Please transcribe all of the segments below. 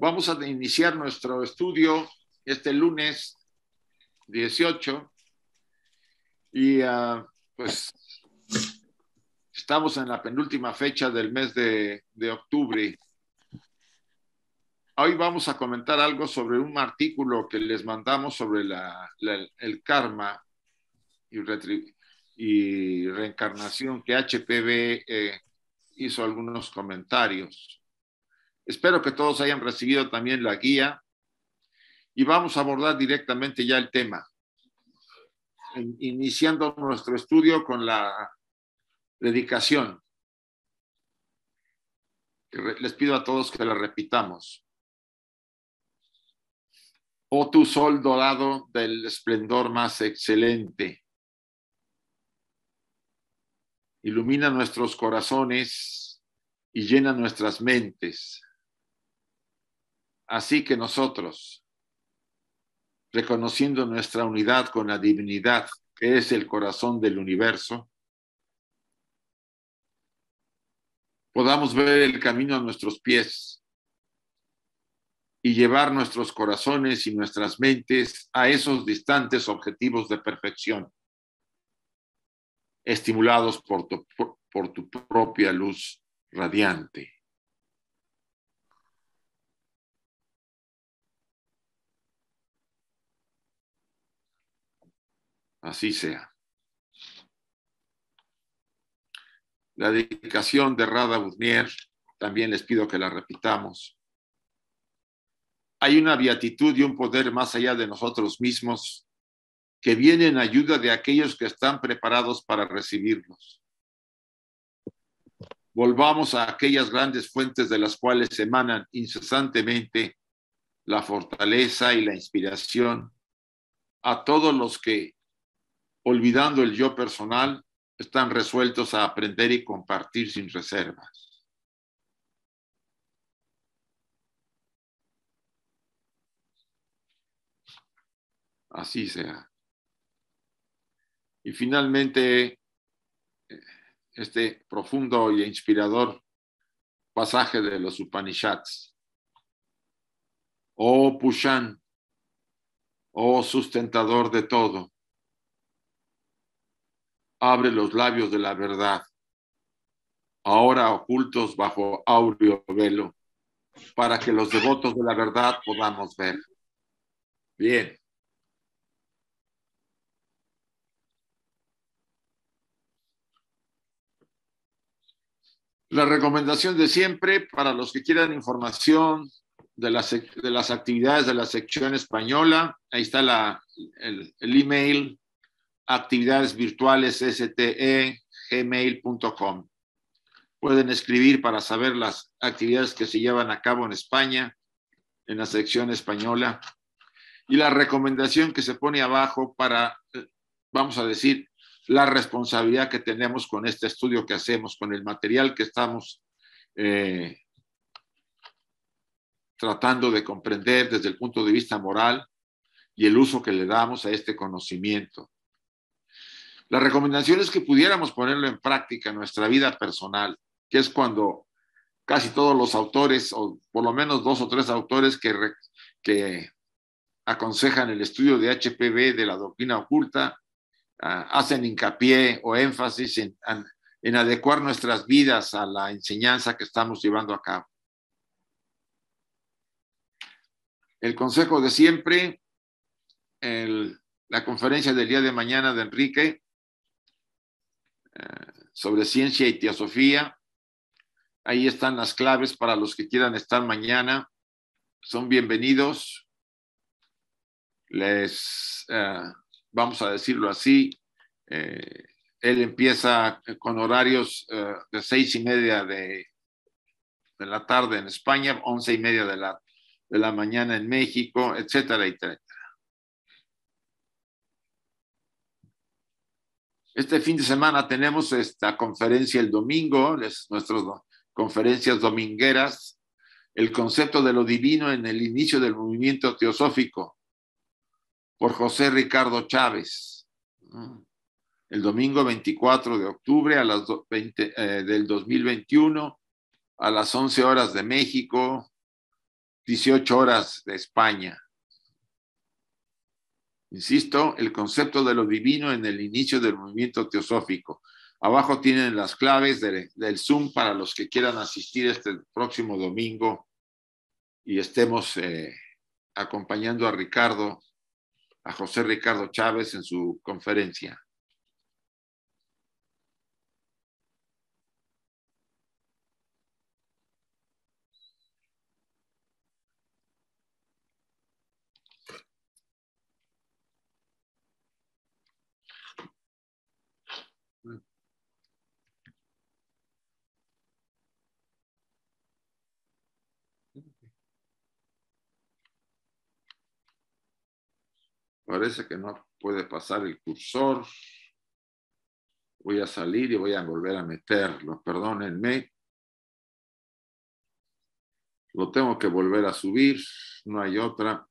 Vamos a iniciar nuestro estudio este lunes 18 y ah, pues estamos en la penúltima fecha del mes de, octubre. Hoy vamos a comentar algo sobre un artículo que les mandamos sobre el karma y, reencarnación que HPV eh, hizo algunos comentarios. Espero que todos hayan recibido también la guía y vamos a abordar directamente ya el tema, iniciando nuestro estudio con la dedicación. Les pido a todos que la repitamos. Oh tu sol dorado del esplendor más excelente. Ilumina nuestros corazones y llena nuestras mentes Así que nosotros, reconociendo nuestra unidad con la divinidad, que es el corazón del universo, podamos ver el camino a nuestros pies y llevar nuestros corazones y nuestras mentes a esos distantes objetivos de perfección, estimulados por tu, propia luz radiante. Así sea. La dedicación de Rada también les pido que la repitamos. Hay una beatitud y un poder más allá de nosotros mismos que viene en ayuda de aquellos que están preparados para recibirlos. Volvamos a aquellas grandes fuentes de las cuales emanan incesantemente la fortaleza y la inspiración a todos los que olvidando el yo personal, están resueltos a aprender y compartir sin reservas. Así sea. Y finalmente, este profundo y inspirador pasaje de los Upanishads. Oh Pushan, oh sustentador de todo, abre los labios de la verdad, ahora ocultos bajo áureo velo, para que los devotos de la verdad podamos ver. Bien. La recomendación de siempre para los que quieran información de las, de las actividades de la sección española, ahí está el email actividades virtuales ste Pueden escribir para saber las actividades que se llevan a cabo en España, en la sección española. Y la recomendación que se pone abajo para, eh, vamos a decir, la responsabilidad que tenemos con este estudio que hacemos, con el material que estamos eh, tratando de comprender desde el punto de vista moral y el uso que le damos a este conocimiento. La recomendación es que pudiéramos ponerlo en práctica en nuestra vida personal, que es cuando casi todos los autores, o por lo menos dos o tres autores que, aconsejan el estudio de HPV de la doctrina oculta, ah, hacen hincapié o énfasis en, adecuar nuestras vidas a la enseñanza que estamos llevando a cabo. El consejo de siempre, la conferencia del día de mañana de Enrique, sobre ciencia y teosofía. Ahí están las claves para los que quieran estar mañana. Son bienvenidos. Les, eh, vamos a decirlo así, eh, él empieza con horarios eh, de seis y media de, la tarde en España, once y media de la, de la mañana en México, etcétera, etcétera. Este fin de semana tenemos esta conferencia el domingo, nuestras conferencias domingueras, el concepto de lo divino en el inicio del movimiento teosófico, por José Ricardo Chávez. Mm. El domingo 24 de octubre a las 20, eh, del 2021, a las 11 horas de México, 18 horas de España. Insisto, el concepto de lo divino en el inicio del movimiento teosófico. Abajo tienen las claves del Zoom para los que quieran asistir este próximo domingo y estemos eh, acompañando a Ricardo, a José Ricardo Chávez en su conferencia. Parece que no puede pasar el cursor. Voy a salir y voy a volver a meterlo. Perdónenme. Lo tengo que volver a subir. No hay otra.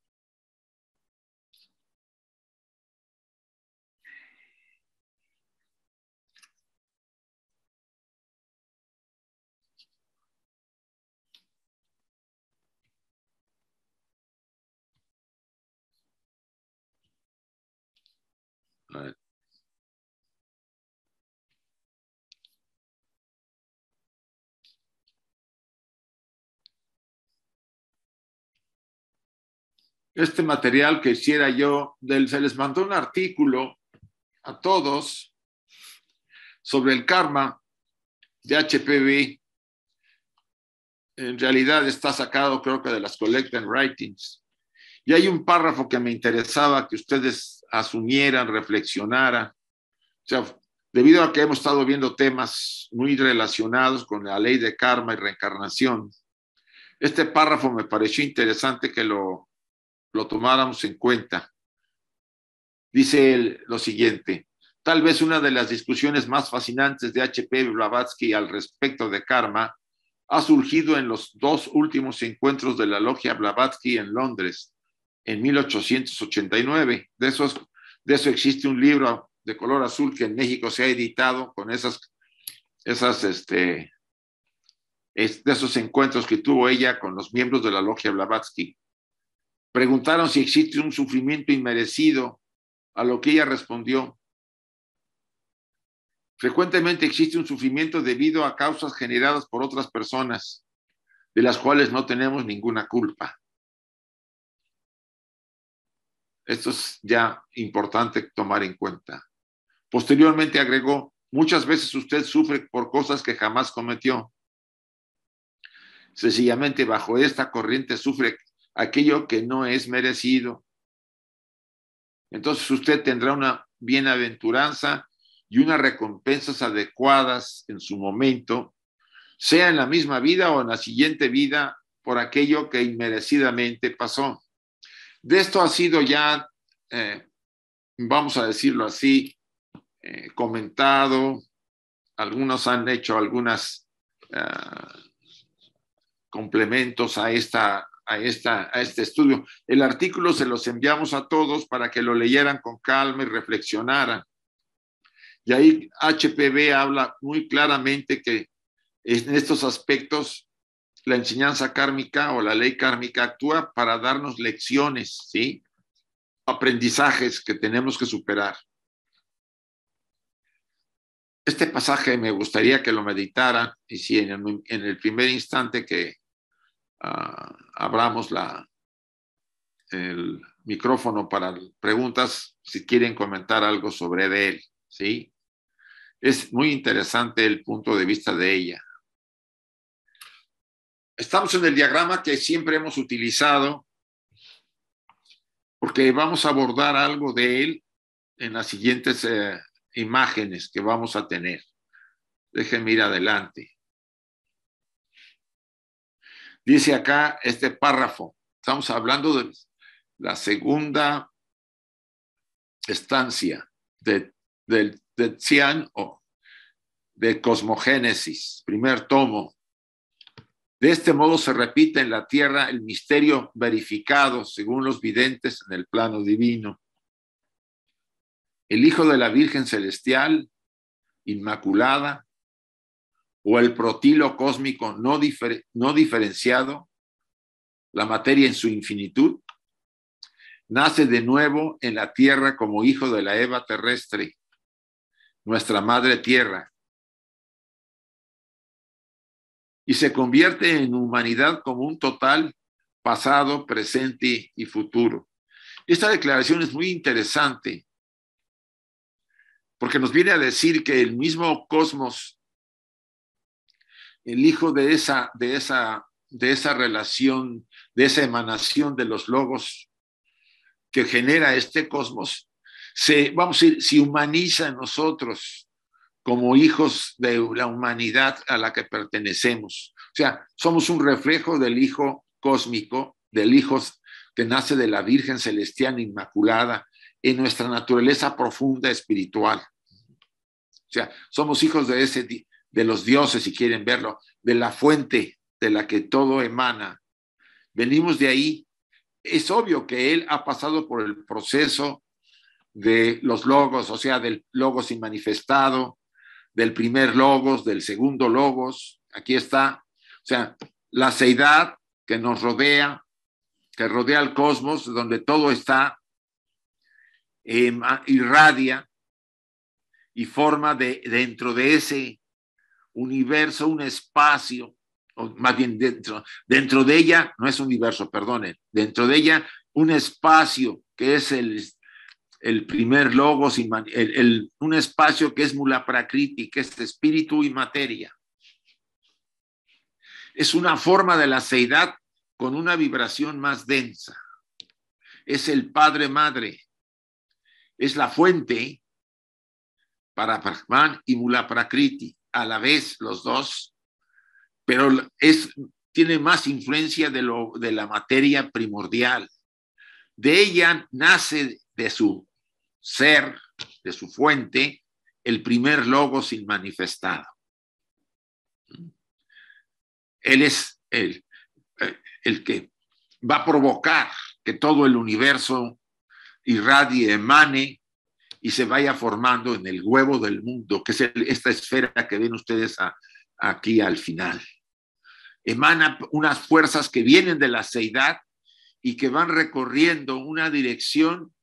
Este material que hiciera yo, del, se les mandó un artículo a todos sobre el karma de HPV. En realidad está sacado, creo que, de las Collect Writings. Y hay un párrafo que me interesaba que ustedes asumieran, reflexionara. O sea, debido a que hemos estado viendo temas muy relacionados con la ley de karma y reencarnación, este párrafo me pareció interesante que lo, lo tomáramos en cuenta. Dice lo siguiente, tal vez una de las discusiones más fascinantes de H.P. Blavatsky al respecto de karma ha surgido en los dos últimos encuentros de la logia Blavatsky en Londres, en 1889. De, de eso existe un libro de color azul que en México se ha editado con esas, esas este, de esos encuentros que tuvo ella con los miembros de la logia Blavatsky. Preguntaron si existe un sufrimiento inmerecido, a lo que ella respondió. Frecuentemente existe un sufrimiento debido a causas generadas por otras personas, de las cuales no tenemos ninguna culpa. Esto es ya importante tomar en cuenta. Posteriormente agregó, muchas veces usted sufre por cosas que jamás cometió. Sencillamente bajo esta corriente sufre aquello que no es merecido. Entonces usted tendrá una bienaventuranza y unas recompensas adecuadas en su momento, sea en la misma vida o en la siguiente vida, por aquello que inmerecidamente pasó. De esto ha sido ya, eh, vamos a decirlo así, eh, comentado. Algunos han hecho algunos eh, complementos a esta a, esta, a este estudio. El artículo se los enviamos a todos para que lo leyeran con calma y reflexionaran. Y ahí HPV habla muy claramente que en estos aspectos la enseñanza kármica o la ley kármica actúa para darnos lecciones, ¿sí? Aprendizajes que tenemos que superar. Este pasaje me gustaría que lo meditaran y si en el, primer instante que ah, abramos la, el micrófono para preguntas, si quieren comentar algo sobre él, ¿sí? Es muy interesante el punto de vista de ella. Estamos en el diagrama que siempre hemos utilizado porque vamos a abordar algo de él en las siguientes eh, imágenes que vamos a tener. Déjenme ir adelante. Dice acá este párrafo, estamos hablando de la segunda estancia de, del de o de Cosmogénesis, primer tomo, de este modo se repite en la tierra el misterio verificado según los videntes en el plano divino. El Hijo de la Virgen Celestial, Inmaculada, o el protilo cósmico no, diferenciado, la materia en su infinitud, nace de nuevo en la tierra como hijo de la Eva terrestre, nuestra madre tierra, y se convierte en humanidad como un total pasado, presente y futuro. Esta declaración es muy interesante porque nos viene a decir que el mismo cosmos, el hijo de esa, de esa, de esa relación, de esa emanación de los logos que genera este cosmos, se, vamos a decir, se humaniza en nosotros, como hijos de la humanidad a la que pertenecemos. O sea, somos un reflejo del Hijo cósmico, del Hijo que nace de la Virgen Celestial Inmaculada, en nuestra naturaleza profunda espiritual. O sea, somos hijos de, ese, de los dioses, si quieren verlo, de la fuente de la que todo emana. Venimos de ahí. Es obvio que Él ha pasado por el proceso de los logos, o sea, del logos inmanifestado, del primer logos, del segundo logos, aquí está. O sea, la ceidad que nos rodea, que rodea al cosmos, donde todo está, em, irradia y forma de, dentro de ese universo un espacio, o más bien dentro, dentro de ella, no es universo, perdonen, dentro de ella un espacio que es el, el primer logos, un espacio que es mulaprakriti, que es espíritu y materia. Es una forma de la seidad con una vibración más densa. Es el Padre Madre. Es la fuente para Brahman y Mulaprakriti, a la vez los dos, pero es, tiene más influencia de, lo, de la materia primordial. De ella nace de su ser de su fuente, el primer logo sin manifestado. Él es el, eh, el que va a provocar que todo el universo irradie, emane y se vaya formando en el huevo del mundo, que es esta esfera que ven ustedes aquí al final. Emana unas fuerzas que vienen de la seidad y que van recorriendo una dirección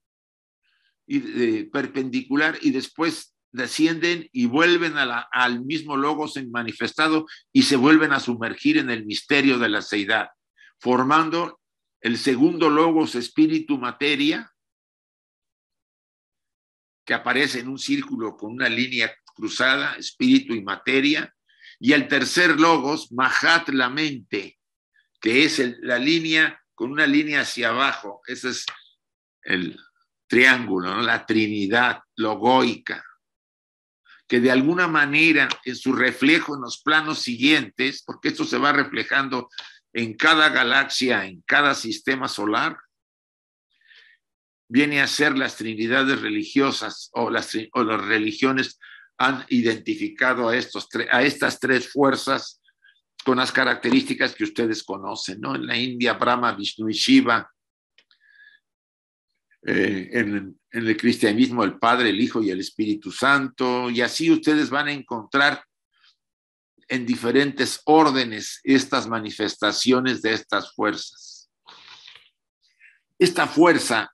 perpendicular y después descienden y vuelven al mismo logos en manifestado y se vuelven a sumergir en el misterio de la seidad, formando el segundo logos espíritu materia que aparece en un círculo con una línea cruzada, espíritu y materia, y el tercer logos, Mahat la mente, que es la línea con una línea hacia abajo, ese es el triángulo, la Trinidad logoica, que de alguna manera en su reflejo en los planos siguientes, porque esto se va reflejando en cada galaxia, en cada sistema solar, viene a ser las trinidades religiosas o las, religiones han identificado a, estos, a estas tres fuerzas con las características que ustedes conocen, ¿no? En la India, Brahma, Vishnu y Shiva, eh, en, el cristianismo el Padre, el Hijo y el Espíritu Santo, y así ustedes van a encontrar en diferentes órdenes estas manifestaciones de estas fuerzas. Esta fuerza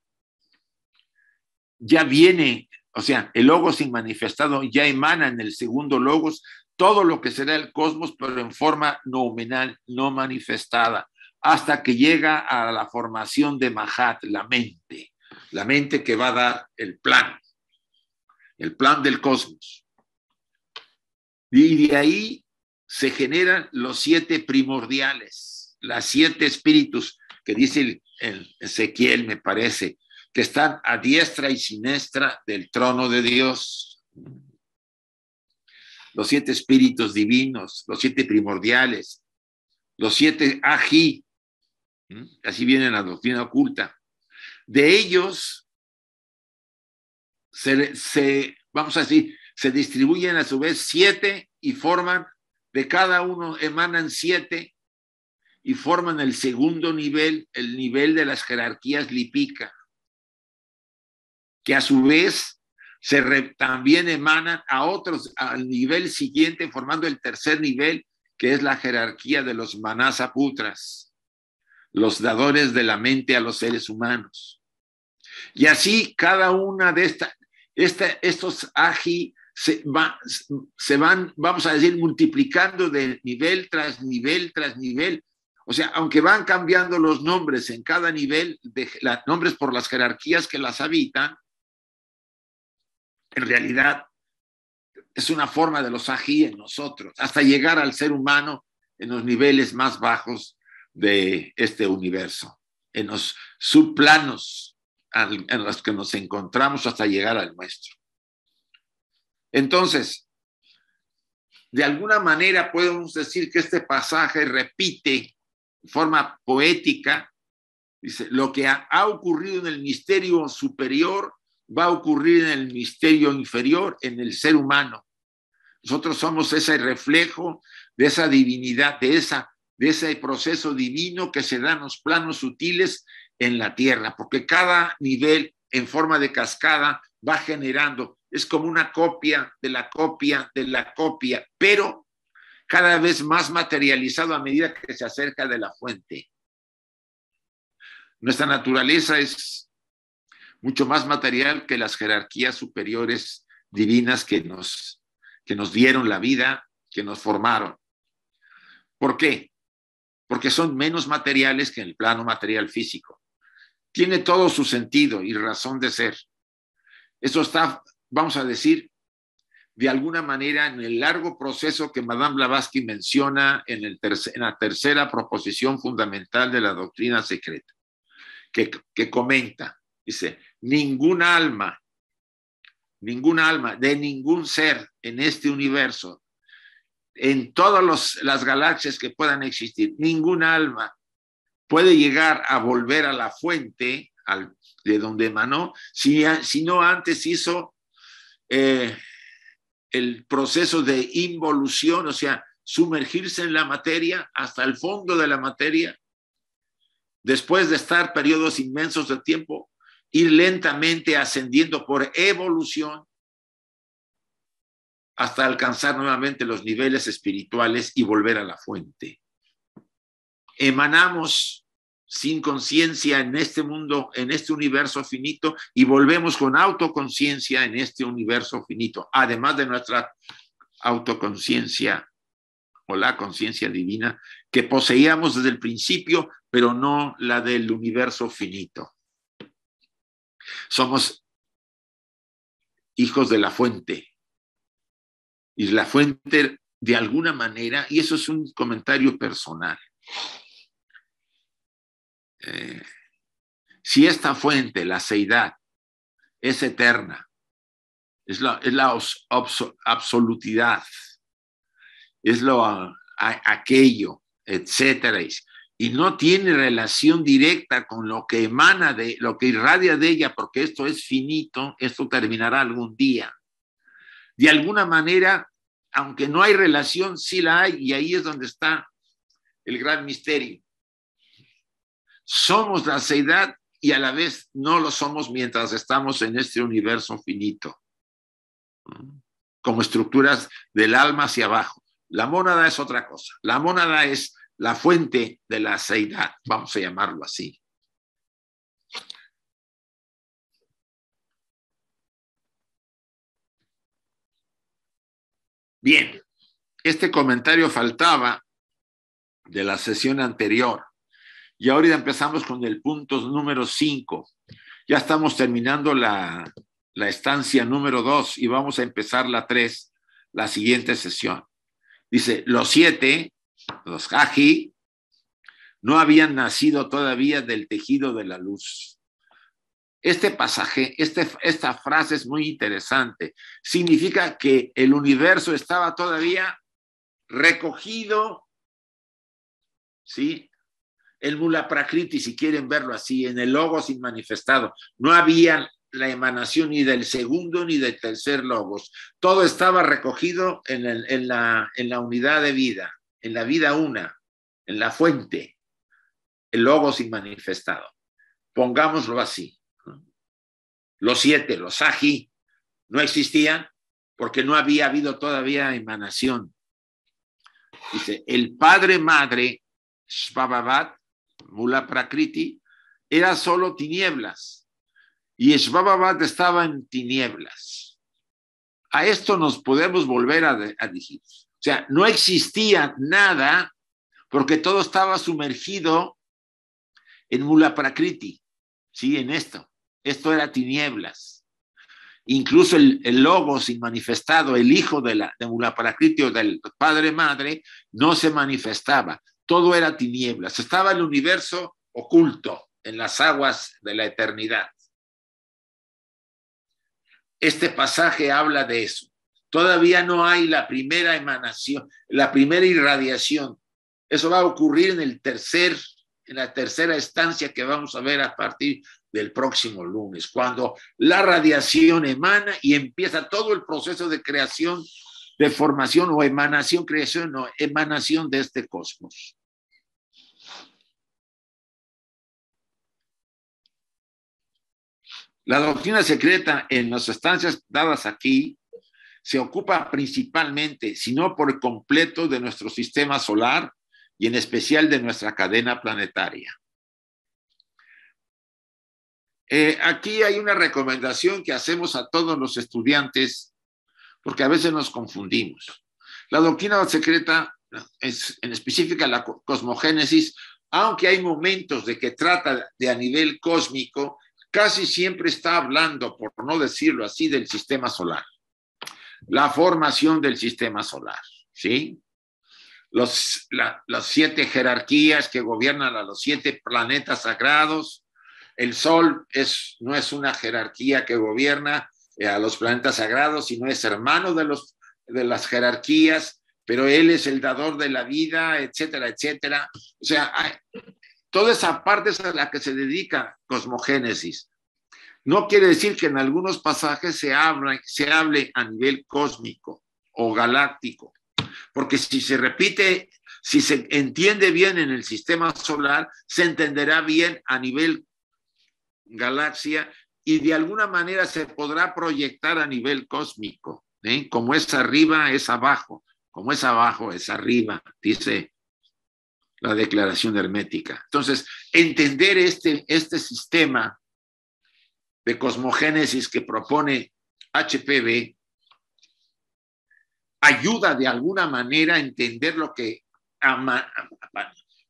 ya viene, o sea, el logos inmanifestado ya emana en el segundo logos todo lo que será el cosmos, pero en forma nominal, no manifestada, hasta que llega a la formación de Mahat, la mente la mente que va a dar el plan, el plan del cosmos. Y de ahí se generan los siete primordiales, las siete espíritus que dice el, Ezequiel, me parece, que están a diestra y siniestra del trono de Dios. Los siete espíritus divinos, los siete primordiales, los siete ají, ¿Mm? así viene la doctrina oculta, de ellos, se, vamos a decir, se distribuyen a su vez siete y forman, de cada uno emanan siete y forman el segundo nivel, el nivel de las jerarquías lipica, que a su vez se también emanan a otros, al nivel siguiente, formando el tercer nivel, que es la jerarquía de los manasaputras, los dadores de la mente a los seres humanos. Y así cada una de estas, estos aji se, van, vamos a decir, multiplicando de nivel tras nivel tras nivel. O sea, aunque van cambiando los nombres en cada nivel, de, nombres por las jerarquías que las habitan, en realidad es una forma de los ají en nosotros, hasta llegar al ser humano en los niveles más bajos de este universo, en los subplanos en las que nos encontramos hasta llegar al nuestro. Entonces, de alguna manera podemos decir que este pasaje repite de forma poética, dice, lo que ha, ha ocurrido en el misterio superior va a ocurrir en el misterio inferior, en el ser humano. Nosotros somos ese reflejo de esa divinidad, de, esa, de ese proceso divino que se da en los planos sutiles en la tierra, porque cada nivel en forma de cascada va generando, es como una copia de la copia de la copia, pero cada vez más materializado a medida que se acerca de la fuente. Nuestra naturaleza es mucho más material que las jerarquías superiores divinas que nos, que nos dieron la vida, que nos formaron. ¿Por qué? Porque son menos materiales que en el plano material físico tiene todo su sentido y razón de ser. Eso está, vamos a decir, de alguna manera en el largo proceso que Madame Blavatsky menciona en, la tercera proposición fundamental de la doctrina secreta, que, comenta, dice, ningún alma, ningún alma de ningún ser en este universo, en todas las galaxias que puedan existir, ningún alma puede llegar a volver a la fuente al, de donde emanó, si, no antes hizo eh, el proceso de involución, o sea, sumergirse en la materia hasta el fondo de la materia, después de estar periodos inmensos de tiempo, ir lentamente ascendiendo por evolución hasta alcanzar nuevamente los niveles espirituales y volver a la fuente emanamos sin conciencia en este mundo, en este universo finito, y volvemos con autoconciencia en este universo finito, además de nuestra autoconciencia o la conciencia divina que poseíamos desde el principio, pero no la del universo finito. Somos hijos de la fuente. Y la fuente, de alguna manera, y eso es un comentario personal, eh, si esta fuente, la seidad, es eterna, es la, absolutidad, es lo aquello, etcétera, y no tiene relación directa con lo que emana de, lo que irradia de ella, porque esto es finito, esto terminará algún día. De alguna manera, aunque no hay relación, sí la hay, y ahí es donde está el gran misterio somos la seidad y a la vez no lo somos mientras estamos en este universo finito, como estructuras del alma hacia abajo. La mónada es otra cosa. La mónada es la fuente de la seidad, vamos a llamarlo así. Bien, este comentario faltaba de la sesión anterior y ahorita empezamos con el punto número 5. Ya estamos terminando la, estancia número 2 y vamos a empezar la 3, la siguiente sesión. Dice, los siete, los haji, no habían nacido todavía del tejido de la luz. Este pasaje, este, esta frase es muy interesante. Significa que el universo estaba todavía recogido, ¿sí? el Prakriti, si quieren verlo así, en el logos inmanifestado. No había la emanación ni del segundo ni del tercer logos. Todo estaba recogido en, la, unidad de vida, en la vida una, en la fuente, el logos inmanifestado. Pongámoslo así. Los siete, los aji, no existían porque no había habido todavía emanación. Dice, el Padre Madre Shvababat Mula Prakriti, era solo tinieblas. Y Shvababat estaba en tinieblas. A esto nos podemos volver a, decir O sea, no existía nada porque todo estaba sumergido en Mula Prakriti, ¿sí? En esto. Esto era tinieblas. Incluso el, el logo sin manifestado, el hijo de, la, de Mula Prakriti o del padre-madre, no se manifestaba todo era tinieblas, estaba el universo oculto en las aguas de la eternidad. Este pasaje habla de eso. Todavía no hay la primera emanación, la primera irradiación. Eso va a ocurrir en el tercer, en la tercera estancia que vamos a ver a partir del próximo lunes, cuando la radiación emana y empieza todo el proceso de creación, de formación o emanación, creación o no, emanación de este cosmos. La doctrina secreta en las estancias dadas aquí se ocupa principalmente, si no por completo, de nuestro sistema solar y en especial de nuestra cadena planetaria. Eh, aquí hay una recomendación que hacemos a todos los estudiantes, porque a veces nos confundimos. La doctrina secreta, es, en específica la cosmogénesis, aunque hay momentos de que trata de a nivel cósmico, casi siempre está hablando, por no decirlo así, del sistema solar. La formación del sistema solar, ¿sí? Los, las siete jerarquías que gobiernan a los siete planetas sagrados. El Sol es, no es una jerarquía que gobierna eh, a los planetas sagrados, sino es hermano de, los, de las jerarquías, pero él es el dador de la vida, etcétera, etcétera. O sea, Toda esa parte es a la que se dedica cosmogénesis. No quiere decir que en algunos pasajes se, habla, se hable a nivel cósmico o galáctico, porque si se repite, si se entiende bien en el sistema solar, se entenderá bien a nivel galaxia y de alguna manera se podrá proyectar a nivel cósmico. ¿eh? Como es arriba, es abajo. Como es abajo, es arriba, dice la declaración hermética. Entonces, entender este, este sistema de cosmogénesis que propone HPV ayuda de alguna manera a entender lo que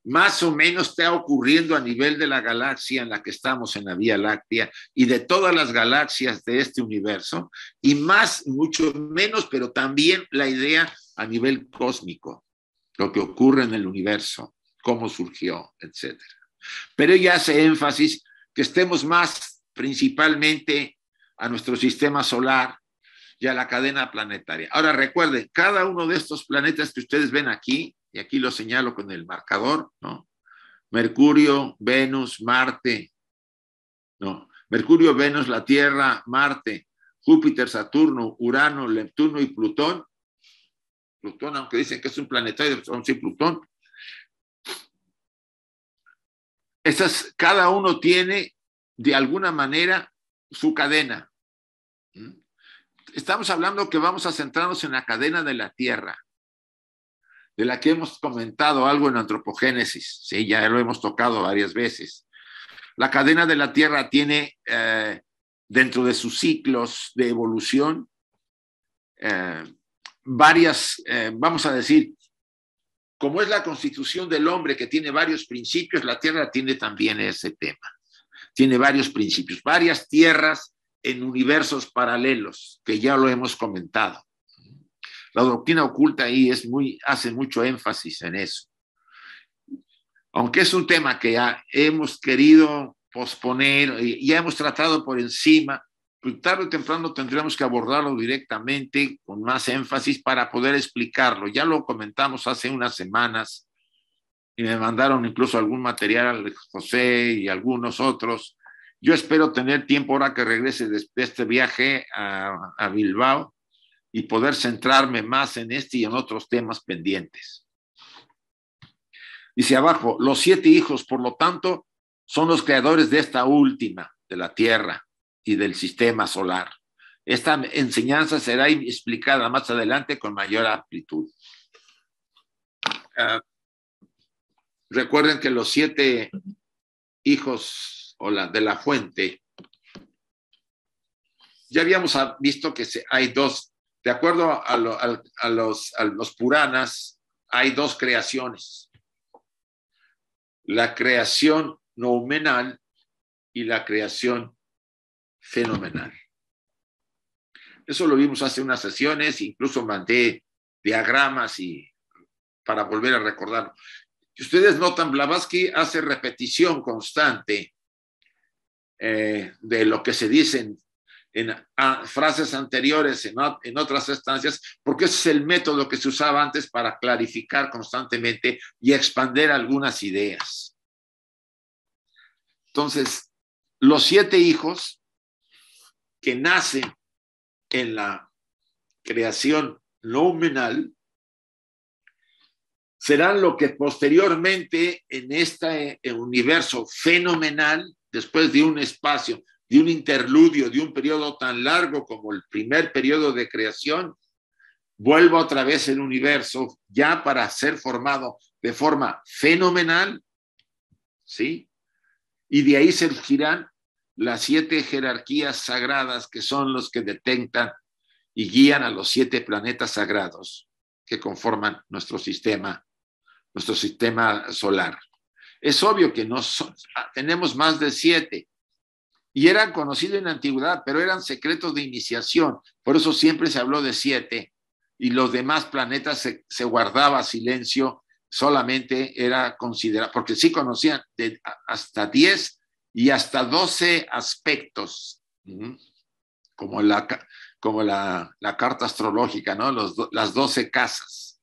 más o menos está ocurriendo a nivel de la galaxia en la que estamos en la Vía Láctea y de todas las galaxias de este universo, y más, mucho menos, pero también la idea a nivel cósmico, lo que ocurre en el universo cómo surgió, etcétera. Pero ella hace énfasis que estemos más principalmente a nuestro sistema solar y a la cadena planetaria. Ahora recuerden, cada uno de estos planetas que ustedes ven aquí, y aquí lo señalo con el marcador, ¿no? Mercurio, Venus, Marte, ¿no? Mercurio, Venus, la Tierra, Marte, Júpiter, Saturno, Urano, Neptuno y Plutón. Plutón, aunque dicen que es un planetario, son pues, sí Plutón, cada uno tiene de alguna manera su cadena. ¿Mm? Estamos hablando que vamos a centrarnos en la cadena de la tierra, de la que hemos comentado algo en antropogénesis, sí, ya lo hemos tocado varias veces. La cadena de la tierra tiene eh, dentro de sus ciclos de evolución eh, varias, eh, vamos a decir, como es la constitución del hombre que tiene varios principios, la tierra tiene también ese tema. Tiene varios principios, varias tierras en universos paralelos, que ya lo hemos comentado. La doctrina oculta ahí hace mucho énfasis en eso. Aunque es un tema que ya hemos querido posponer, ya hemos tratado por encima, pues, tarde o temprano tendremos que abordarlo directamente con más énfasis para poder explicarlo. Ya lo comentamos hace unas semanas y me mandaron incluso algún material José y algunos otros. Yo espero tener tiempo ahora que regrese de este viaje a, a Bilbao y poder centrarme más en este y en otros temas pendientes. Dice abajo, los siete hijos, por lo tanto, son los creadores de esta última, de la tierra y del sistema solar. Esta enseñanza será explicada más adelante con mayor amplitud. Ah, recuerden que los siete hijos o la, de la fuente, ya habíamos visto que hay dos, de acuerdo a, los, los Puranas, hay dos creaciones. La creación noumenal y la creación fenomenal. Eso lo vimos hace unas sesiones, incluso mandé diagramas y para volver a recordarlo. ustedes notan, Blavatsky hace repetición constante eh, de lo que se dice en, frases anteriores, en, otras estancias, porque ese es el método que se usaba antes para clarificar constantemente y expander algunas ideas. Entonces, los siete hijos que nace en la creación nominal, serán lo que posteriormente en este eh, universo fenomenal, después de un espacio, de un interludio, de un periodo tan largo como el primer periodo de creación, vuelva otra vez el universo ya para ser formado de forma fenomenal, ¿sí? Y de ahí surgirán las siete jerarquías sagradas que son los que detectan y guían a los siete planetas sagrados que conforman nuestro sistema, nuestro sistema solar. Es obvio que no ah, tenemos más de siete y eran conocidos en la antigüedad, pero eran secretos de iniciación. Por eso siempre se habló de siete y los demás planetas se, guardaba silencio, solamente era considerado, porque sí conocían hasta diez y hasta 12 aspectos, como la, como la, la carta astrológica, ¿no? Los, las 12 casas.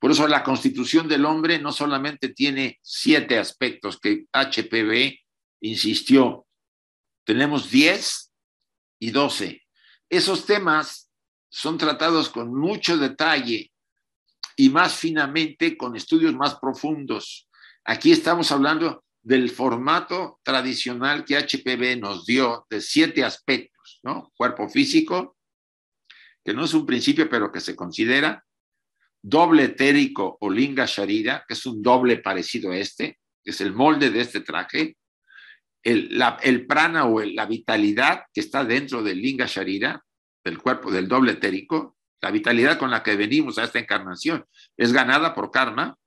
Por eso la constitución del hombre no solamente tiene siete aspectos que HPV insistió, tenemos 10 y 12. Esos temas son tratados con mucho detalle y más finamente con estudios más profundos. Aquí estamos hablando del formato tradicional que HPV nos dio de siete aspectos, ¿no? Cuerpo físico, que no es un principio, pero que se considera, doble etérico o linga sharira, que es un doble parecido a este, que es el molde de este traje, el, prana o la vitalidad que está dentro del linga sharira, del cuerpo del doble etérico, la vitalidad con la que venimos a esta encarnación es ganada por karma,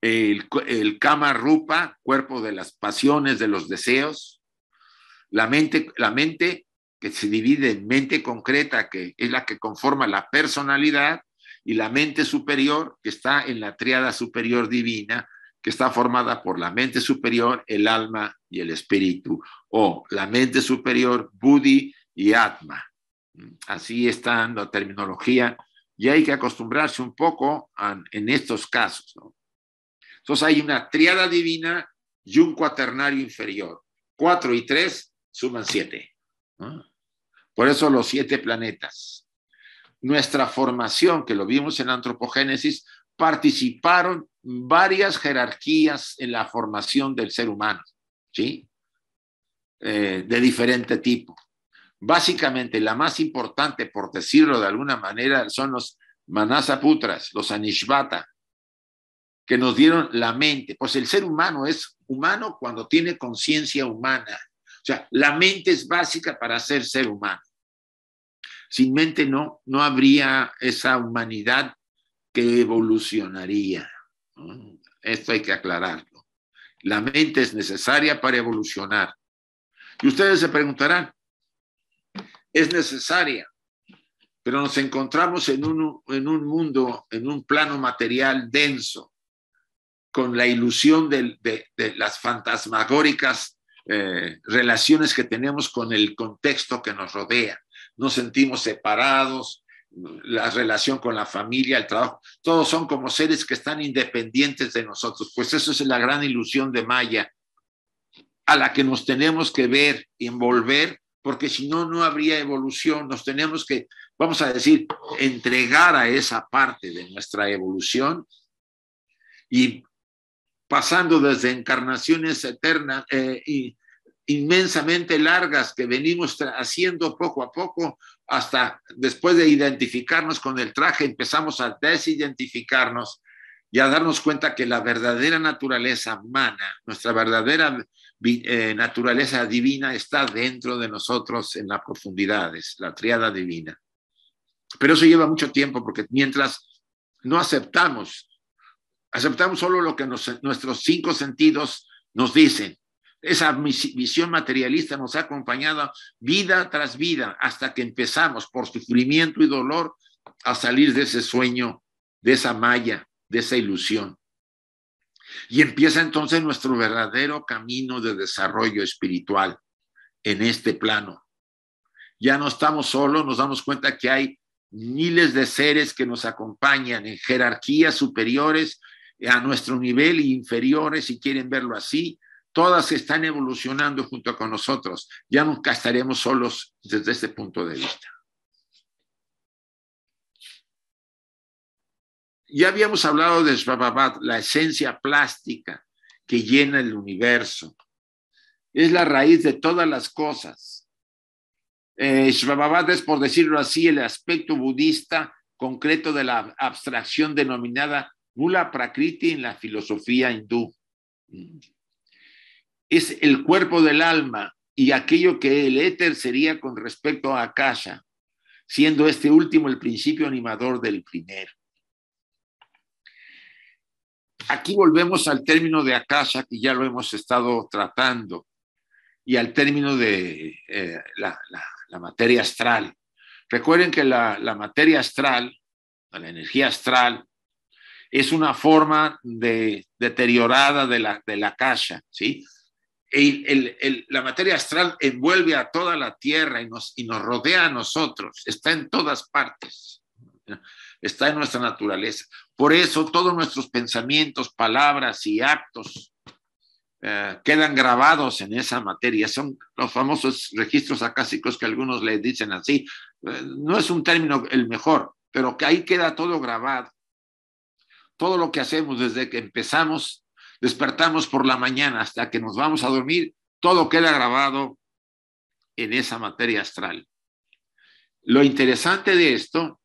el, Kama Rupa, cuerpo de las pasiones, de los deseos, la mente, la mente que se divide en mente concreta, que es la que conforma la personalidad, y la mente superior, que está en la triada superior divina, que está formada por la mente superior, el alma y el espíritu, o la mente superior, buddhi y atma. Así está la terminología y hay que acostumbrarse un poco en estos casos. ¿no? Entonces hay una triada divina y un cuaternario inferior. Cuatro y tres suman siete. Por eso los siete planetas. Nuestra formación, que lo vimos en antropogénesis, participaron varias jerarquías en la formación del ser humano, ¿sí? Eh, de diferente tipo. Básicamente, la más importante, por decirlo de alguna manera, son los Manasaputras, los Anishvata, que nos dieron la mente. Pues el ser humano es humano cuando tiene conciencia humana. O sea, la mente es básica para ser ser humano. Sin mente no, no habría esa humanidad que evolucionaría. Esto hay que aclararlo. La mente es necesaria para evolucionar. Y ustedes se preguntarán, es necesaria, pero nos encontramos en un, en un mundo, en un plano material denso, con la ilusión de, las fantasmagóricas eh, relaciones que tenemos con el contexto que nos rodea. Nos sentimos separados, la relación con la familia, el trabajo, todos son como seres que están independientes de nosotros. Pues eso es la gran ilusión de Maya, a la que nos tenemos que ver, envolver, porque si no, no habría evolución. Nos tenemos que, vamos a decir, entregar a esa parte de nuestra evolución y pasando desde encarnaciones eternas eh, y inmensamente largas que venimos haciendo poco a poco hasta después de identificarnos con el traje, empezamos a desidentificarnos y a darnos cuenta que la verdadera naturaleza humana, nuestra verdadera eh, naturaleza divina está dentro de nosotros en las profundidades, la triada divina. Pero eso lleva mucho tiempo porque mientras no aceptamos Aceptamos solo lo que nuestros cinco sentidos nos dicen. Esa visión materialista nos ha acompañado vida tras vida hasta que empezamos por sufrimiento y dolor a salir de ese sueño, de esa malla, de esa ilusión. Y empieza entonces nuestro verdadero camino de desarrollo espiritual en este plano. Ya no estamos solos, nos damos cuenta que hay miles de seres que nos acompañan en jerarquías superiores eh, a nuestro nivel inferiores, si quieren verlo así. Todas están evolucionando junto con nosotros. Ya nunca estaremos solos desde este punto de vista. Ya habíamos hablado de Svababat, la esencia plástica que llena el universo. Es la raíz de todas las cosas. Eh, es, por decirlo así, el aspecto budista concreto de la abstracción denominada Nula Prakriti en la filosofía hindú. Es el cuerpo del alma y aquello que el éter sería con respecto a Akasha, siendo este último el principio animador del primero. Aquí volvemos al término de Akasha, que ya lo hemos estado tratando, y al término de eh, la, materia astral. Recuerden que la materia astral, la energía astral, es una forma de, deteriorada de la, de la ¿sí? El, la materia astral envuelve a toda la Tierra y nos, y nos rodea a nosotros, está en todas partes, está en nuestra naturaleza. Por eso todos nuestros pensamientos, palabras y actos eh, quedan grabados en esa materia. Son los famosos registros acásicos que algunos le dicen así. Eh, no es un término el mejor, pero que ahí queda todo grabado todo lo que hacemos desde que empezamos, despertamos por la mañana hasta que nos vamos a dormir, todo queda grabado en esa materia astral. Lo interesante de esto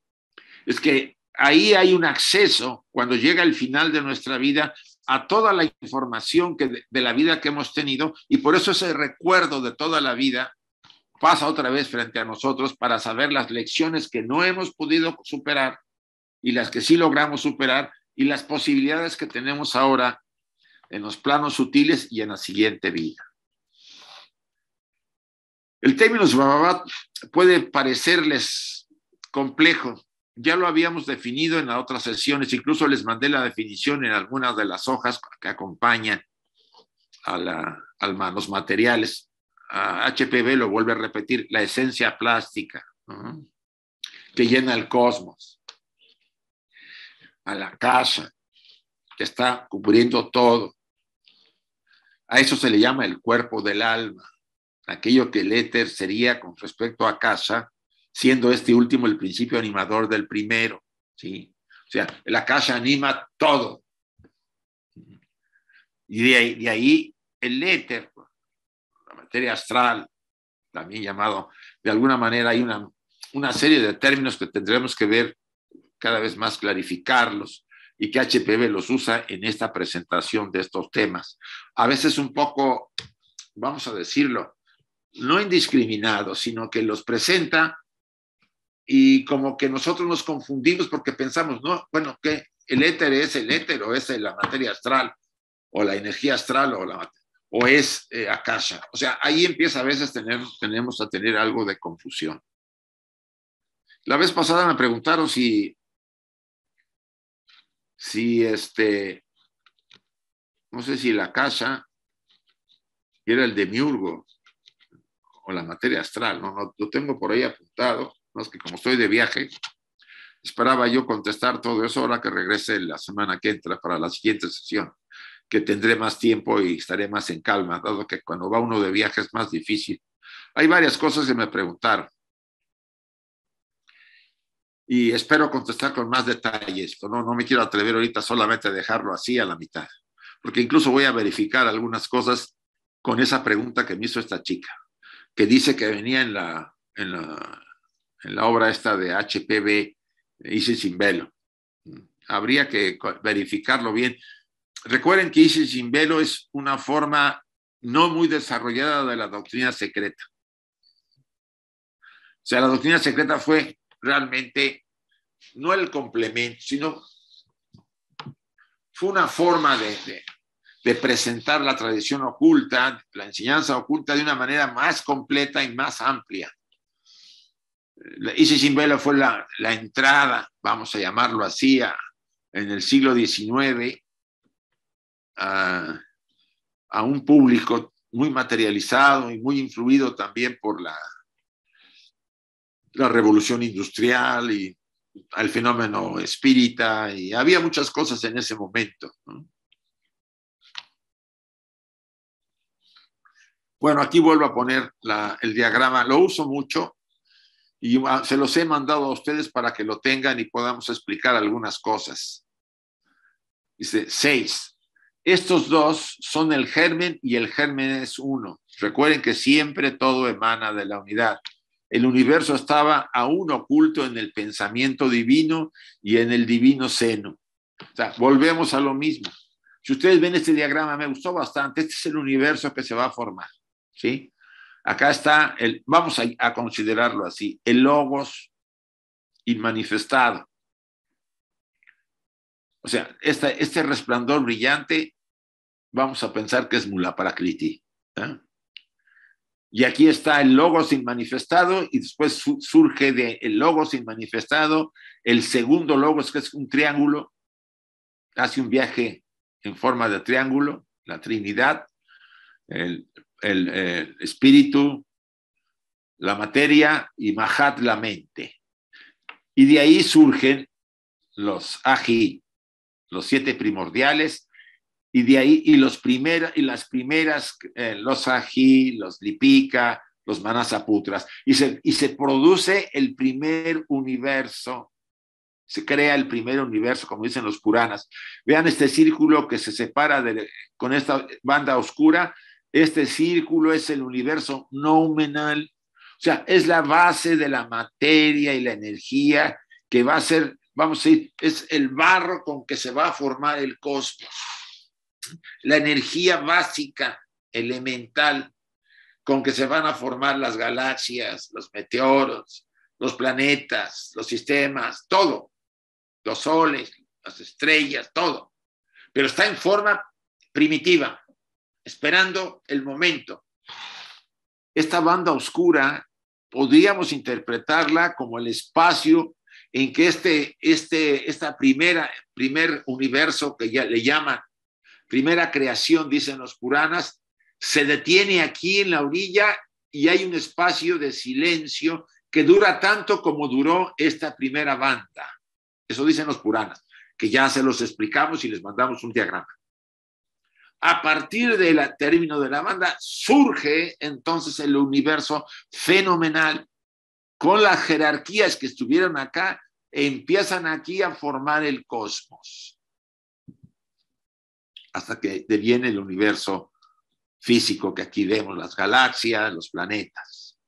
es que ahí hay un acceso, cuando llega el final de nuestra vida, a toda la información que de, de la vida que hemos tenido y por eso ese recuerdo de toda la vida pasa otra vez frente a nosotros para saber las lecciones que no hemos podido superar y las que sí logramos superar y las posibilidades que tenemos ahora en los planos sutiles y en la siguiente vida. El término Svababat puede parecerles complejo. Ya lo habíamos definido en otras sesiones, incluso les mandé la definición en algunas de las hojas que acompañan a, la, los materiales. HPV lo vuelve a repetir, la esencia plástica que llena el cosmos a la casa, que está cubriendo todo. A eso se le llama el cuerpo del alma, aquello que el éter sería con respecto a casa, siendo este último el principio animador del primero, ¿sí? O sea, la casa anima todo. Y de ahí, el éter, pues, la materia astral, también llamado, de alguna manera hay una, una serie de términos que tendremos que ver cada vez más clarificarlos y que HPV los usa en esta presentación de estos temas. A veces un poco, vamos a decirlo, no indiscriminado, sino que los presenta y como que nosotros nos confundimos porque pensamos, no, bueno, que el éter es el éter o es la materia astral o la energía astral o, la, o es eh, akasha. O sea, ahí empieza a veces tener, tenemos a tener algo de confusión. La vez pasada me preguntaron si si este, no sé si la casa era el demiurgo o la materia astral, ¿no? lo tengo por ahí apuntado, no es que como estoy de viaje, esperaba yo contestar todo eso ahora que regrese la semana que entra para la siguiente sesión, que tendré más tiempo y estaré más en calma, dado que cuando va uno de viaje es más difícil. Hay varias cosas que me preguntaron y espero contestar con más detalles. no, me quiero atrever ahorita solamente a dejarlo así a la mitad, porque incluso voy a verificar algunas cosas con esa pregunta que me hizo esta chica, que dice que venía en la, en la, obra esta de HPB, eh, Isis sin velo. Habría que verificarlo bien. Recuerden que Isis sin velo es una forma no muy desarrollada de la doctrina secreta. O sea, la doctrina secreta fue realmente no el complemento, sino fue una forma de, presentar la tradición oculta, la enseñanza oculta de una manera más completa y más amplia. sin velo fue la, entrada, vamos a llamarlo así, en el siglo XIX a un público muy materializado y muy influido también por la la revolución industrial y el fenómeno espírita y había muchas cosas en ese momento. Bueno, aquí vuelvo a poner el diagrama, lo uso mucho y se los he mandado a ustedes para que lo tengan y podamos explicar algunas cosas. Dice seis Estos dos son el germen y el germen es uno. Recuerden que siempre todo emana de la unidad. El universo estaba aún oculto en el pensamiento divino y en el divino seno. O sea, volvemos a lo mismo. Si ustedes ven este diagrama, me gustó bastante. Este es el universo que se va a formar. ¿sí? Acá está, el, vamos a, considerarlo así, el logos inmanifestado. O sea, este resplandor brillante, vamos a pensar que es Parakriti. ¿eh? Y aquí está el logo sin manifestado y después surge del de logo sin manifestado, el segundo logo es que es un triángulo, hace un viaje en forma de triángulo, la Trinidad, el, espíritu, la materia y Mahat la mente. Y de ahí surgen los ají, los siete primordiales, y de ahí, y, los primer, y las primeras, eh, los ají, los lipica, los manasaputras, y se, y se produce el primer universo, se crea el primer universo, como dicen los Puranas. Vean este círculo que se separa con esta banda oscura, este círculo es el universo noumenal, o sea, es la base de la materia y la energía que va a ser, vamos a decir, es el barro con que se va a formar el cosmos la energía básica, elemental, con que se van a formar las galaxias, los meteoros, los planetas, los sistemas, todo, los soles, las estrellas, todo. Pero está en forma primitiva, esperando el momento. Esta banda oscura podríamos interpretarla como el espacio en que este, este, esta primera, primer universo que ya le llaman primera creación, dicen los Puranas, se detiene aquí en la orilla y hay un espacio de silencio que dura tanto como duró esta primera banda. Eso dicen los Puranas, que ya se los explicamos y les mandamos un diagrama. A partir del término de la banda surge entonces el universo fenomenal con las jerarquías que estuvieron acá, empiezan aquí a formar el cosmos hasta que deviene el universo físico que aquí vemos, las galaxias, los planetas.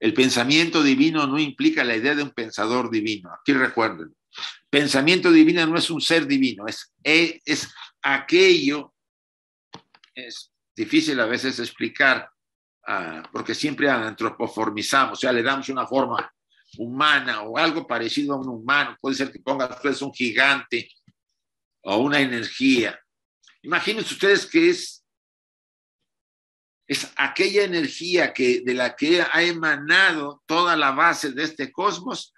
El pensamiento divino no implica la idea de un pensador divino. Aquí recuerden, pensamiento divino no es un ser divino, es, es, aquello, es difícil a veces explicar, ah, porque siempre antropoformizamos, o sea, le damos una forma humana o algo parecido a un humano. Puede ser que ponga es un gigante, o una energía. Imagínense ustedes que es, aquella energía que, de la que ha emanado toda la base de este cosmos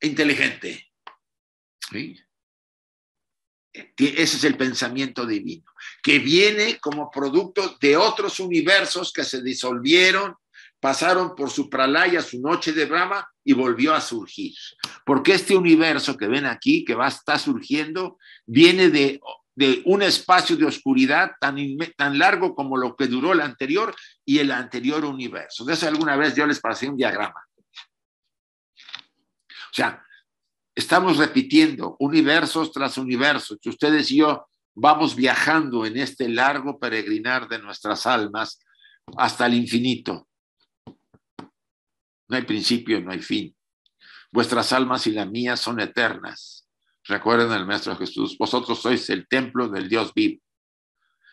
inteligente. Ese es el pensamiento divino, que viene como producto de otros universos que se disolvieron pasaron por su pralaya, su noche de Brahma y volvió a surgir. Porque este universo que ven aquí, que va, está surgiendo, viene de, un espacio de oscuridad tan, tan largo como lo que duró el anterior y el anterior universo. De eso alguna vez yo les pasé un diagrama. O sea, estamos repitiendo universos tras universos, que ustedes y yo vamos viajando en este largo peregrinar de nuestras almas hasta el infinito no hay principio, no hay fin. Vuestras almas y la mía son eternas. Recuerden al Maestro Jesús, vosotros sois el templo del Dios vivo.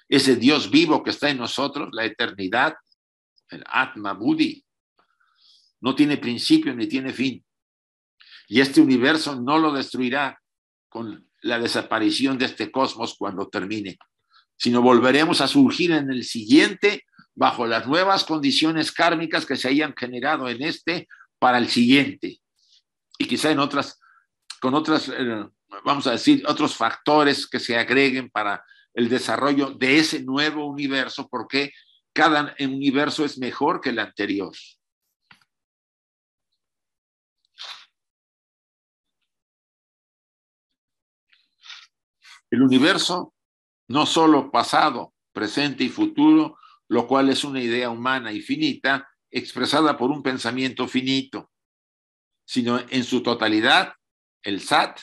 Ese Dios vivo que está en nosotros, la eternidad, el Atma Buddhi, no tiene principio ni tiene fin. Y este universo no lo destruirá con la desaparición de este cosmos cuando termine, sino volveremos a surgir en el siguiente bajo las nuevas condiciones kármicas que se hayan generado en este para el siguiente. Y quizá en otras, con otras, eh, vamos a decir, otros factores que se agreguen para el desarrollo de ese nuevo universo, porque cada universo es mejor que el anterior. El universo, no solo pasado, presente y futuro, lo cual es una idea humana y finita expresada por un pensamiento finito, sino en su totalidad, el SAT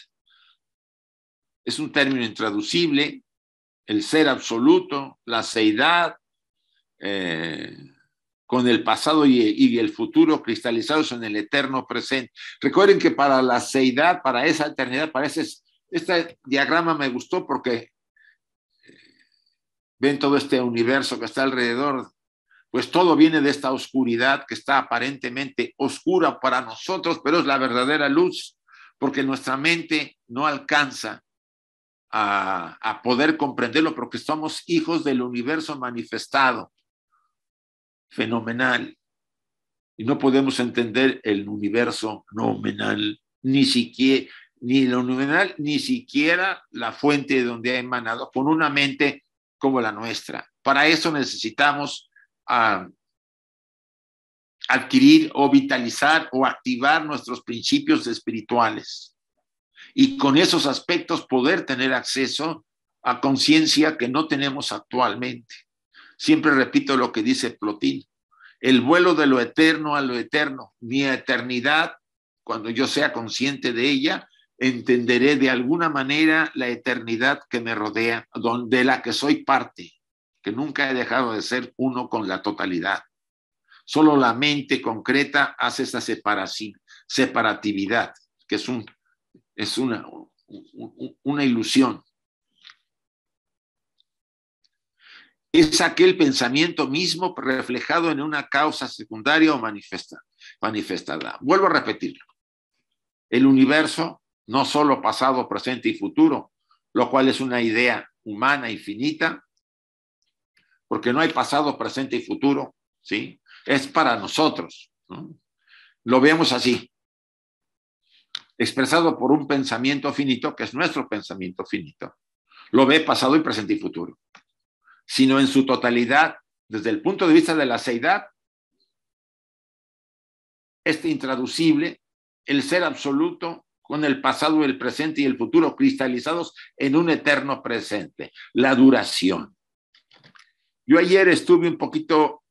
es un término intraducible, el ser absoluto, la seidad, eh, con el pasado y, el futuro cristalizados en el eterno presente. Recuerden que para la seidad, para esa eternidad, para ese, este diagrama me gustó porque ven todo este universo que está alrededor, pues todo viene de esta oscuridad que está aparentemente oscura para nosotros, pero es la verdadera luz, porque nuestra mente no alcanza a, poder comprenderlo, porque somos hijos del universo manifestado. Fenomenal. Y no podemos entender el universo nominal, ni siquiera, ni lo nominal, ni siquiera la fuente de donde ha emanado, con una mente como la nuestra. Para eso necesitamos ah, adquirir o vitalizar o activar nuestros principios espirituales y con esos aspectos poder tener acceso a conciencia que no tenemos actualmente. Siempre repito lo que dice Plotín, el vuelo de lo eterno a lo eterno, mi eternidad, cuando yo sea consciente de ella, entenderé de alguna manera la eternidad que me rodea, de la que soy parte, que nunca he dejado de ser uno con la totalidad. Solo la mente concreta hace esa separación, separatividad, que es, un, es una, una ilusión. Es aquel pensamiento mismo reflejado en una causa secundaria o manifestada. Vuelvo a repetirlo. El universo no solo pasado, presente y futuro, lo cual es una idea humana y finita, porque no hay pasado, presente y futuro, ¿sí? Es para nosotros. Lo vemos así, expresado por un pensamiento finito, que es nuestro pensamiento finito. Lo ve pasado y presente y futuro, sino en su totalidad, desde el punto de vista de la seidad, este intraducible, el ser absoluto, con el pasado, el presente y el futuro cristalizados en un eterno presente, la duración. Yo ayer estuve un poquito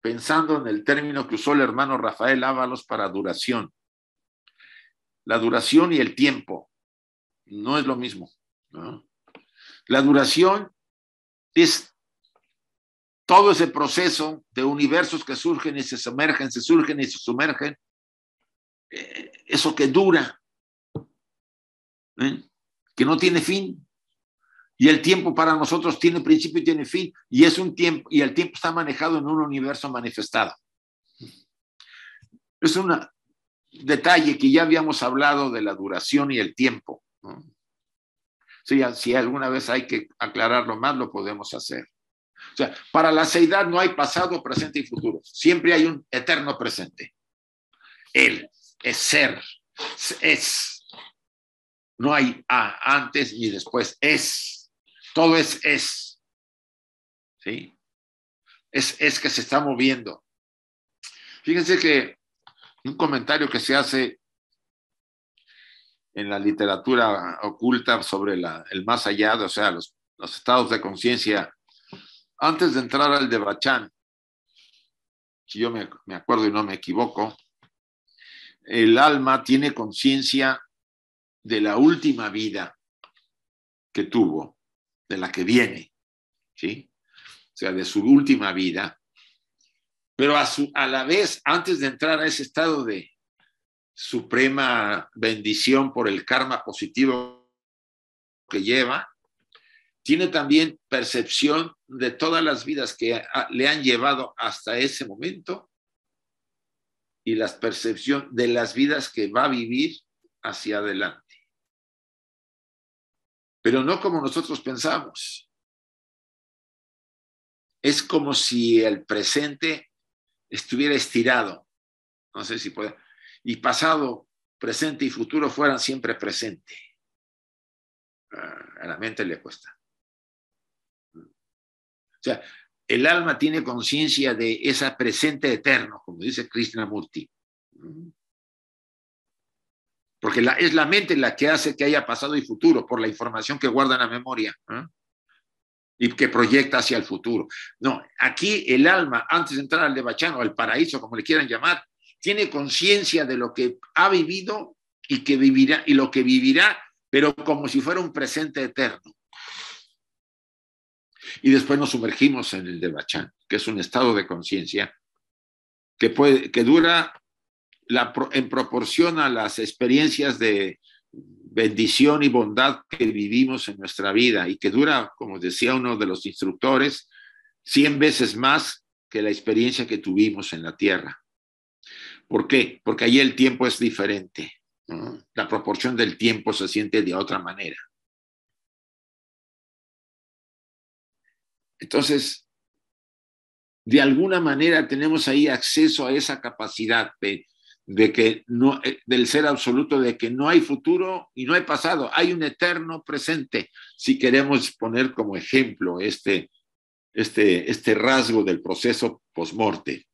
pensando en el término que usó el hermano Rafael Ábalos para duración. La duración y el tiempo no es lo mismo. La duración es todo ese proceso de universos que surgen y se sumergen, se surgen y se sumergen, eh, eso que dura, ¿eh? que no tiene fin. Y el tiempo para nosotros tiene principio y tiene fin, y es un tiempo, y el tiempo está manejado en un universo manifestado. Es un detalle que ya habíamos hablado de la duración y el tiempo. Si, alguna vez hay que aclararlo más, lo podemos hacer. O sea, para la seidad no hay pasado, presente y futuro. Siempre hay un eterno presente. Él es ser, es no hay antes y después. Es. Todo es es. ¿Sí? Es, es que se está moviendo. Fíjense que un comentario que se hace en la literatura oculta sobre el más allá, o sea, los, estados de conciencia, antes de entrar al de si yo me, me acuerdo y no me equivoco, el alma tiene conciencia de la última vida que tuvo, de la que viene, ¿sí? O sea, de su última vida, pero a, su, la vez, antes de entrar a ese estado de suprema bendición por el karma positivo que lleva, tiene también percepción de todas las vidas que le han llevado hasta ese momento y la percepción de las vidas que va a vivir hacia adelante pero no como nosotros pensamos. Es como si el presente estuviera estirado, no sé si puede, y pasado, presente y futuro fueran siempre presente. Ah, a la mente le cuesta. O sea, el alma tiene conciencia de ese presente eterno, como dice Krishnamurti. Murti porque es la mente la que hace que haya pasado y futuro por la información que guarda en la memoria ¿eh? y que proyecta hacia el futuro. No, aquí el alma, antes de entrar al Debachán o al paraíso, como le quieran llamar, tiene conciencia de lo que ha vivido y que vivirá y lo que vivirá, pero como si fuera un presente eterno. Y después nos sumergimos en el debachán, que es un estado de conciencia que, puede, que dura en proporción a las experiencias de bendición y bondad que vivimos en nuestra vida y que dura, como decía uno de los instructores, 100 veces más que la experiencia que tuvimos en la tierra. ¿Por qué? Porque allí el tiempo es diferente. La proporción del tiempo se siente de otra manera. Entonces, de alguna manera tenemos ahí acceso a esa capacidad de de que no, eh, del ser absoluto, de que no hay futuro y no hay pasado, hay un eterno presente. Si queremos poner como ejemplo este, este, este rasgo del proceso posmorte.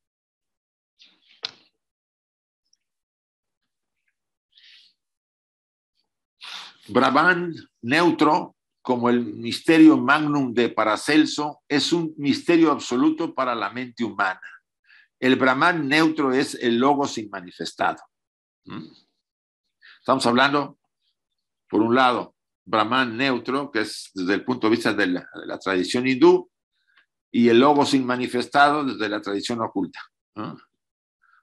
Brabant neutro, como el misterio magnum de Paracelso, es un misterio absoluto para la mente humana. El Brahman neutro es el logos sin manifestado. ¿Mm? Estamos hablando, por un lado, Brahman neutro, que es desde el punto de vista de la, tradición hindú, y el logos manifestado desde la tradición oculta.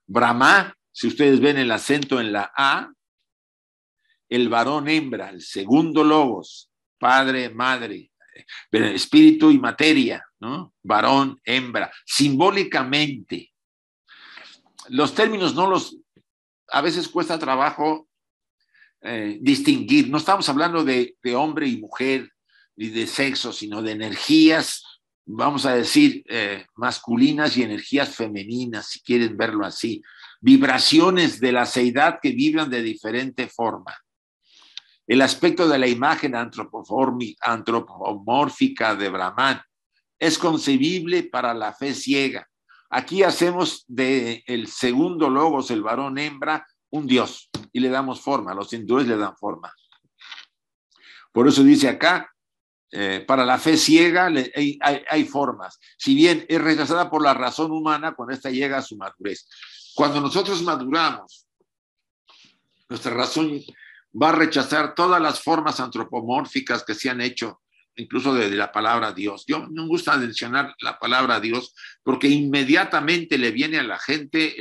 Brahman, si ustedes ven el acento en la A, el varón hembra, el segundo logos, padre, madre, eh, espíritu y materia, Varón, hembra, simbólicamente los términos no los, a veces cuesta trabajo eh, distinguir. No estamos hablando de, hombre y mujer, ni de sexo, sino de energías, vamos a decir, eh, masculinas y energías femeninas, si quieren verlo así. Vibraciones de la seidad que vibran de diferente forma. El aspecto de la imagen antropomórfica de Brahman es concebible para la fe ciega Aquí hacemos del el segundo logos, el varón hembra, un dios y le damos forma, los hindúes le dan forma. Por eso dice acá, eh, para la fe ciega hay, hay, formas. Si bien es rechazada por la razón humana, cuando esta llega a su madurez. Cuando nosotros maduramos, nuestra razón va a rechazar todas las formas antropomórficas que se han hecho incluso de, la palabra Dios. Yo me gusta mencionar la palabra Dios porque inmediatamente le viene a la gente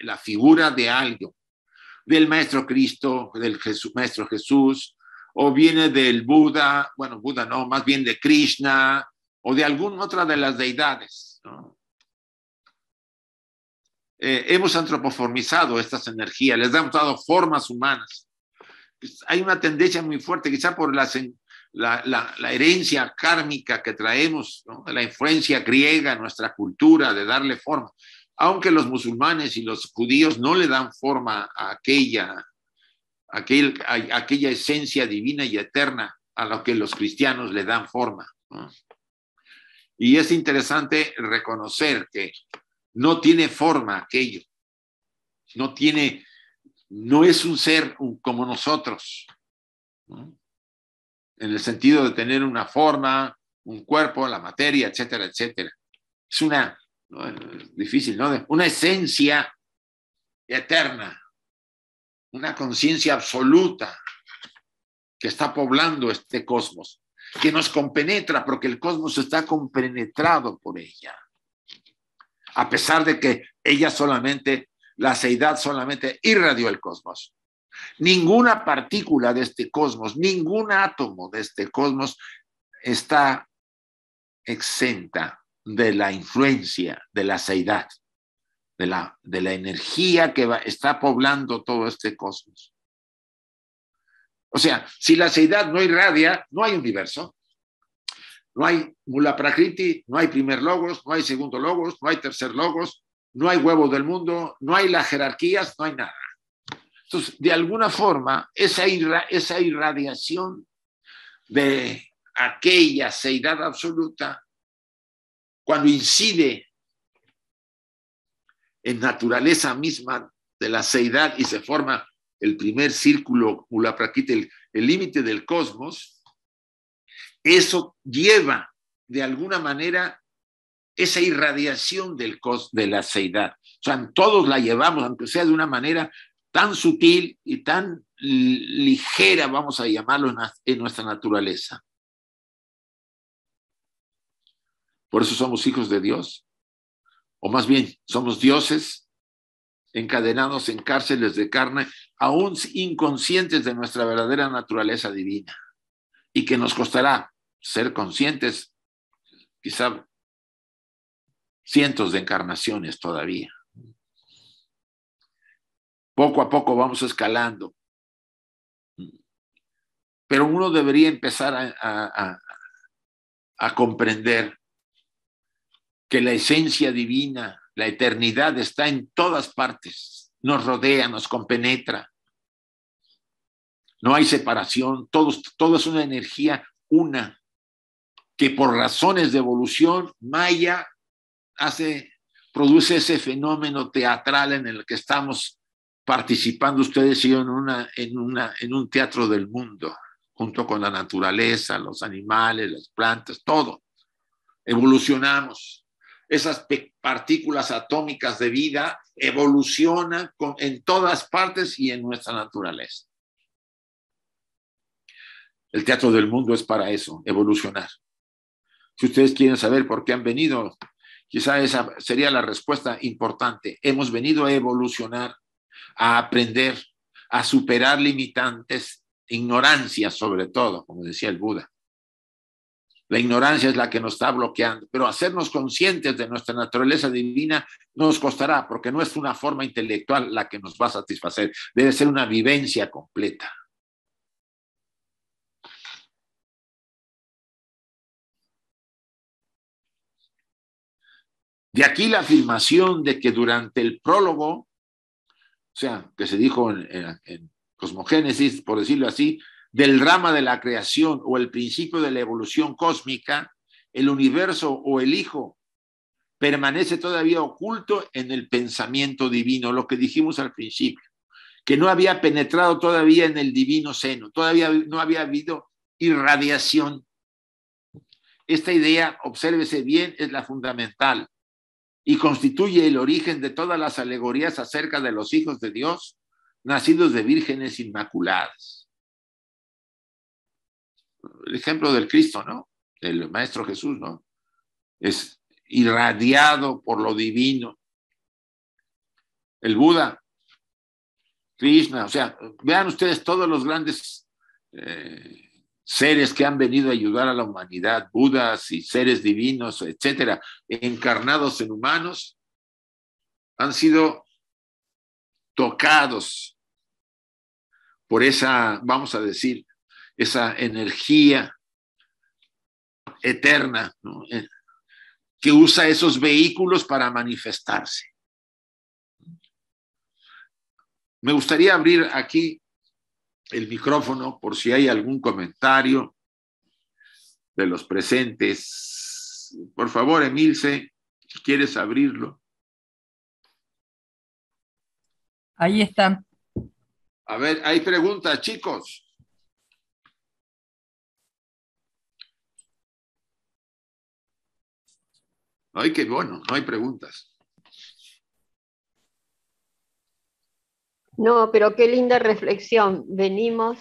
la figura de algo, del Maestro Cristo, del Jesús, Maestro Jesús, o viene del Buda, bueno, Buda no, más bien de Krishna, o de alguna otra de las deidades. Eh, hemos antropoformizado estas energías, les hemos dado formas humanas. Pues, hay una tendencia muy fuerte, quizá por las, la, herencia kármica que traemos, la influencia griega, nuestra cultura de darle forma. Aunque los musulmanes y los judíos no le dan forma a aquella, aquella esencia divina y eterna a la que los cristianos le dan forma. Y es interesante reconocer que no tiene forma aquello, no tiene, no es un ser como nosotros. ¿no? en el sentido de tener una forma, un cuerpo, la materia, etcétera, etcétera. Es una, difícil, ¿no? Una esencia eterna, una conciencia absoluta que está poblando este cosmos, que nos compenetra porque el cosmos está compenetrado por ella. A pesar de que ella solamente, la seidad solamente irradió el cosmos. Ninguna partícula de este cosmos, ningún átomo de este cosmos está exenta de la influencia de la seidad, de la, energía que está poblando todo este cosmos. O sea, si la seidad no irradia, no hay universo. No hay mula prakriti, no hay primer logos, no hay segundo logos, no hay tercer logos, no hay huevo del mundo, no hay las jerarquías, no hay nada. Entonces, de alguna forma, esa, esa irradiación de aquella seidad absoluta, cuando incide en naturaleza misma de la seidad y se forma el primer círculo, el límite del cosmos, eso lleva de alguna manera esa irradiación del de la seidad. O sea, todos la llevamos, aunque sea de una manera tan sutil y tan ligera, vamos a llamarlo, en nuestra naturaleza. Por eso somos hijos de Dios, o más bien, somos dioses encadenados en cárceles de carne, aún inconscientes de nuestra verdadera naturaleza divina, y que nos costará ser conscientes, quizá cientos de encarnaciones todavía. Poco a poco vamos escalando. Pero uno debería empezar a, comprender que la esencia divina, la eternidad está en todas partes, nos rodea, nos compenetra. No hay separación, todo, es una energía una, que por razones de evolución, Maya hace, produce ese fenómeno teatral en el que estamos participando ustedes en, una, en, en un teatro del mundo, junto con la naturaleza, los animales, las plantas, todo. Evolucionamos. Esas partículas atómicas de vida evolucionan en todas partes y en nuestra naturaleza. El teatro del mundo es para eso, evolucionar. Si ustedes quieren saber por qué han venido, quizá esa sería la respuesta importante. Hemos venido a evolucionar a aprender, a superar limitantes, ignorancia sobre todo, como decía el Buda. La ignorancia es la que nos está bloqueando, pero hacernos conscientes de nuestra naturaleza divina nos costará, porque no es una forma intelectual la que nos va a satisfacer, debe ser una vivencia completa. De aquí la afirmación de que durante el prólogo o sea, que se dijo en, cosmogénesis, por decirlo así, del rama de la creación o el principio de la evolución cósmica, el universo o el hijo permanece todavía oculto en el pensamiento divino, lo que dijimos al principio, que no había penetrado todavía en el divino seno, todavía no había habido irradiación. Esta idea, obsérvese bien, es la fundamental y constituye el origen de todas las alegorías acerca de los hijos de Dios nacidos de vírgenes inmaculadas. El ejemplo del Cristo, ¿no? El Maestro Jesús, ¿no? Es irradiado por lo divino. El Buda, Krishna, o sea, vean ustedes todos los grandes eh, seres que han venido a ayudar a la humanidad, budas y seres divinos, etcétera, encarnados en humanos, han sido tocados por esa, vamos a decir, esa energía eterna eh, que usa esos vehículos para manifestarse. Me gustaría abrir aquí el micrófono por si hay algún comentario de los presentes. Por favor, Emilce, ¿quieres abrirlo? Ahí está. A ver, hay preguntas, chicos. Ay, qué bueno, no hay preguntas. No, pero qué linda reflexión. Venimos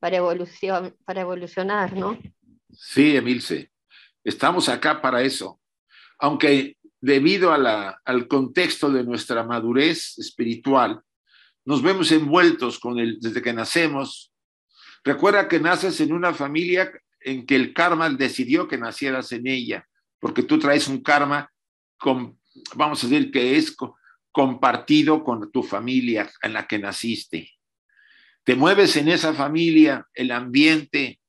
para, evolución, para evolucionar, ¿no? Sí, Emilce. Estamos acá para eso. Aunque debido a al contexto de nuestra madurez espiritual, nos vemos envueltos con el, desde que nacemos. Recuerda que naces en una familia en que el karma decidió que nacieras en ella, porque tú traes un karma con, vamos a decir, que es compartido con tu familia en la que naciste. Te mueves en esa familia, el ambiente,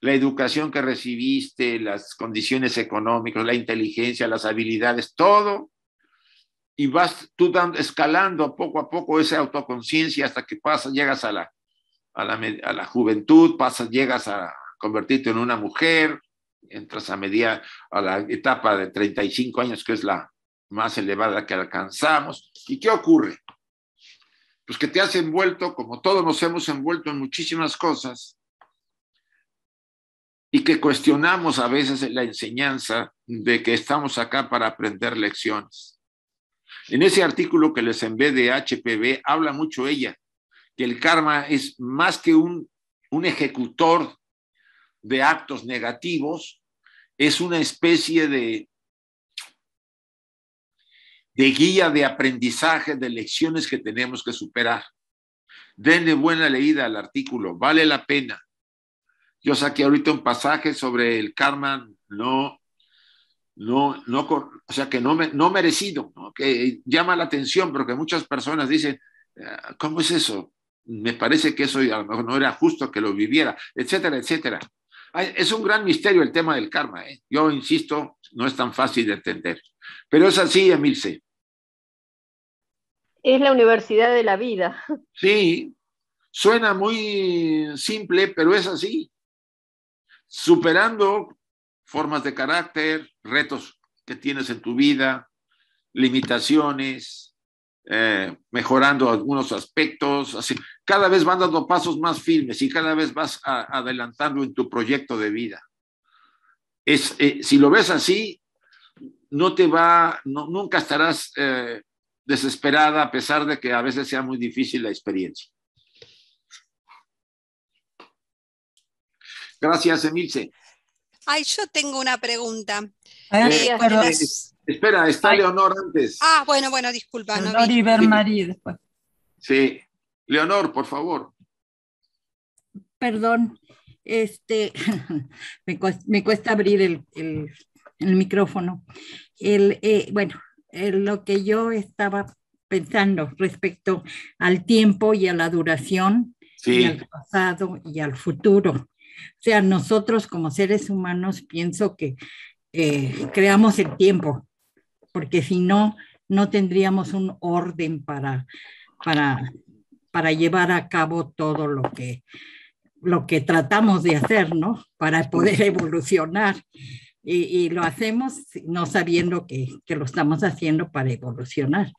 la educación que recibiste, las condiciones económicas, la inteligencia, las habilidades, todo. Y vas tú escalando poco a poco esa autoconciencia hasta que pasas, llegas a la, a la, juventud, pasas, llegas a convertirte en una mujer, entras a media, a la etapa de 35 años, que es la, más elevada que alcanzamos. ¿Y qué ocurre? Pues que te has envuelto, como todos nos hemos envuelto en muchísimas cosas, y que cuestionamos a veces la enseñanza de que estamos acá para aprender lecciones. En ese artículo que les envié de HPV, habla mucho ella, que el karma es más que un, un ejecutor de actos negativos, es una especie de de guía de aprendizaje, de lecciones que tenemos que superar. Denle buena leída al artículo, vale la pena. Yo saqué ahorita un pasaje sobre el karma no, no, no, o sea, que no, no merecido, que llama la atención, porque muchas personas dicen, ah, ¿cómo es eso? Me parece que eso a lo mejor no era justo que lo viviera, etcétera, etcétera. Es un gran misterio el tema del karma. ¿eh? Yo insisto, no es tan fácil de entender. Pero es así, Emilce. Es la universidad de la vida. Sí, suena muy simple, pero es así. Superando formas de carácter, retos que tienes en tu vida, limitaciones, eh, mejorando algunos aspectos, así. Cada vez van dando pasos más firmes y cada vez vas adelantando en tu proyecto de vida. Es, eh, si lo ves así, no te va, nunca estarás eh, desesperada, a pesar de que a veces sea muy difícil la experiencia. Gracias, Emilce. Ay, yo tengo una pregunta. Ah, eh, eh, espera, está Leonor antes. Ah, bueno, bueno, disculpa. Leonor no después. Sí. Leonor, por favor. Perdón, este, me, cuesta, abrir el, el, micrófono. El, eh, bueno, lo que yo estaba pensando respecto al tiempo y a la duración, y al pasado y al futuro. O sea, nosotros como seres humanos pienso que creamos el tiempo, porque si no, no tendríamos un orden para, para, para llevar a cabo todo lo que, lo que tratamos de hacer, ¿no? Para poder evolucionar y, lo hacemos no sabiendo que, lo estamos haciendo para evolucionar.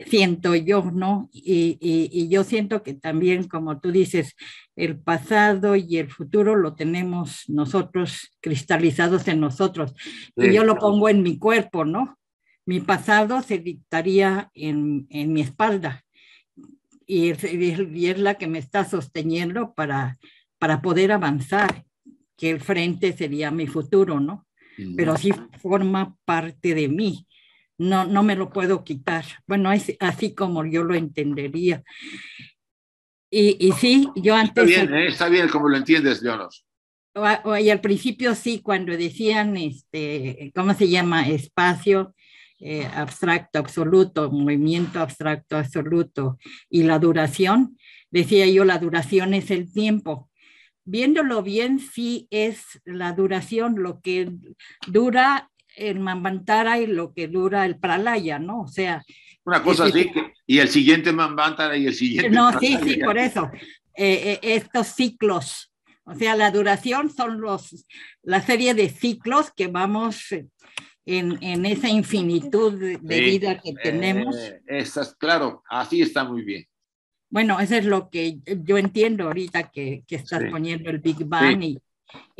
Siento yo, ¿no? Y, y, yo siento que también, como tú dices, el pasado y el futuro lo tenemos nosotros cristalizados en nosotros. Y yo lo pongo en mi cuerpo, ¿no? Mi pasado se dictaría en, mi espalda y es, la que me está sosteniendo para, para poder avanzar que el frente sería mi futuro, ¿no? Pero sí forma parte de mí, no, no me lo puedo quitar. Bueno, es así como yo lo entendería. Y, y sí, yo antes... Está bien, ¿eh? está bien como lo entiendes, O Y al principio sí, cuando decían, este, ¿cómo se llama? Espacio eh, abstracto, absoluto, movimiento abstracto, absoluto, y la duración, decía yo, la duración es el tiempo viéndolo bien, sí es la duración, lo que dura el Mambantara y lo que dura el Pralaya, ¿no? O sea... Una cosa así, y el siguiente Mambantara y el siguiente... No, sí, sí, por eso. Eh, eh, estos ciclos, o sea, la duración son los, la serie de ciclos que vamos... Eh, en, esa infinitud de, vida que tenemos. Esas, claro, así está muy bien. Bueno, eso es lo que yo entiendo ahorita que, que estás poniendo el Big Bang y,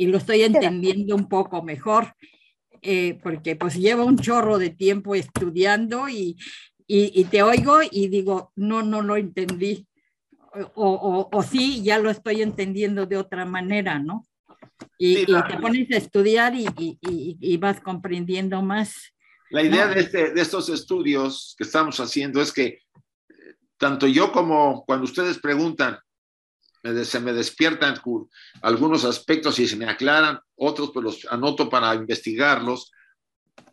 lo estoy entendiendo un poco mejor, eh, porque pues llevo un chorro de tiempo estudiando y, y, te oigo y digo, no, no lo entendí. O, o, sí, ya lo estoy entendiendo de otra manera, ¿no? Y, te pones a estudiar y, y, vas comprendiendo más. La idea de, este, de, estos estudios que estamos haciendo es que tanto yo como cuando ustedes preguntan, se me despiertan algunos aspectos y se me aclaran, otros pues los anoto para investigarlos.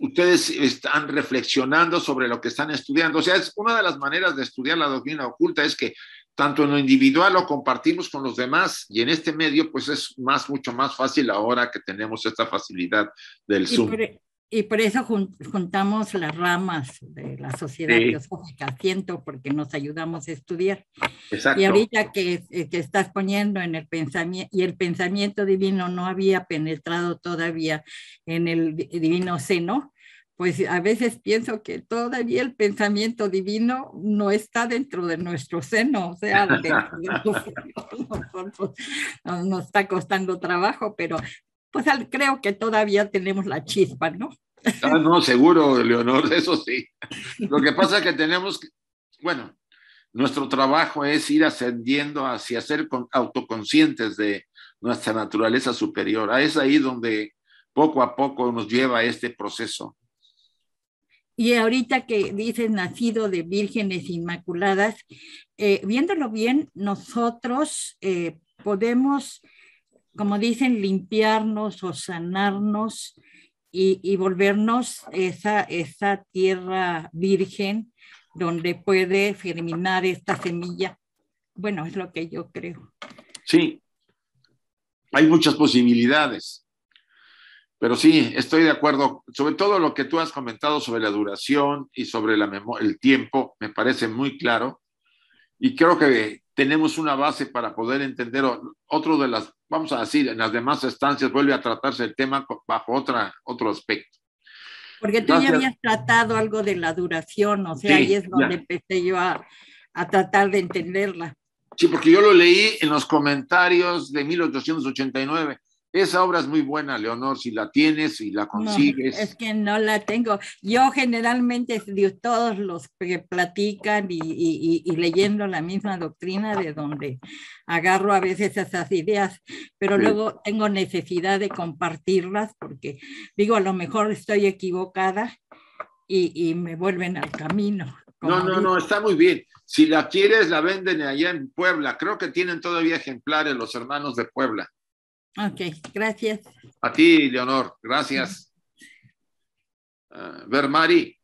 Ustedes están reflexionando sobre lo que están estudiando. O sea, es una de las maneras de estudiar la doctrina oculta es que tanto en lo individual lo compartimos con los demás y en este medio pues es más mucho más fácil ahora que tenemos esta facilidad del Zoom. E, y por eso juntamos las ramas de la sociedad sí. siento, porque nos ayudamos a estudiar. Exacto. Y ahorita que, eh, que estás poniendo en el pensamiento, y el pensamiento divino no había penetrado todavía en el divino seno, pues a veces pienso que todavía el pensamiento divino no está dentro de nuestro seno, o sea, nos está costando trabajo, pero pues creo que todavía tenemos la chispa, ¿no? Ah, no, seguro, Leonor, eso sí. Lo que pasa es que tenemos, bueno, nuestro trabajo es ir ascendiendo hacia ser autoconscientes de nuestra naturaleza superior. es ahí donde poco a poco nos lleva este proceso. Y ahorita que dices nacido de vírgenes inmaculadas, eh, viéndolo bien, nosotros eh, podemos como dicen, limpiarnos o sanarnos y, y volvernos esa, esa tierra virgen donde puede germinar esta semilla. Bueno, es lo que yo creo. Sí, hay muchas posibilidades. Pero sí, estoy de acuerdo. Sobre todo lo que tú has comentado sobre la duración y sobre la el tiempo, me parece muy claro. Y creo que tenemos una base para poder entender otro de las vamos a decir, en las demás estancias vuelve a tratarse el tema bajo otra, otro aspecto. Porque tú ya habías tratado algo de la duración, o sea, ahí es donde empecé yo a, a tratar de entenderla. Sí, porque yo lo leí en los comentarios de 1889. Esa obra es muy buena, Leonor, si la tienes y la consigues. es que no la tengo. Yo generalmente, todos los que platican y, leyendo la misma doctrina de donde agarro a veces esas ideas, pero luego tengo necesidad de compartirlas porque digo, a lo mejor estoy equivocada y, me vuelven al camino. No, no, no, está muy bien. Si la quieres, la venden allá en Puebla. Creo que tienen todavía ejemplares los hermanos de Puebla. Ok, gracias. A ti, Leonor, gracias. Ah, Vermari.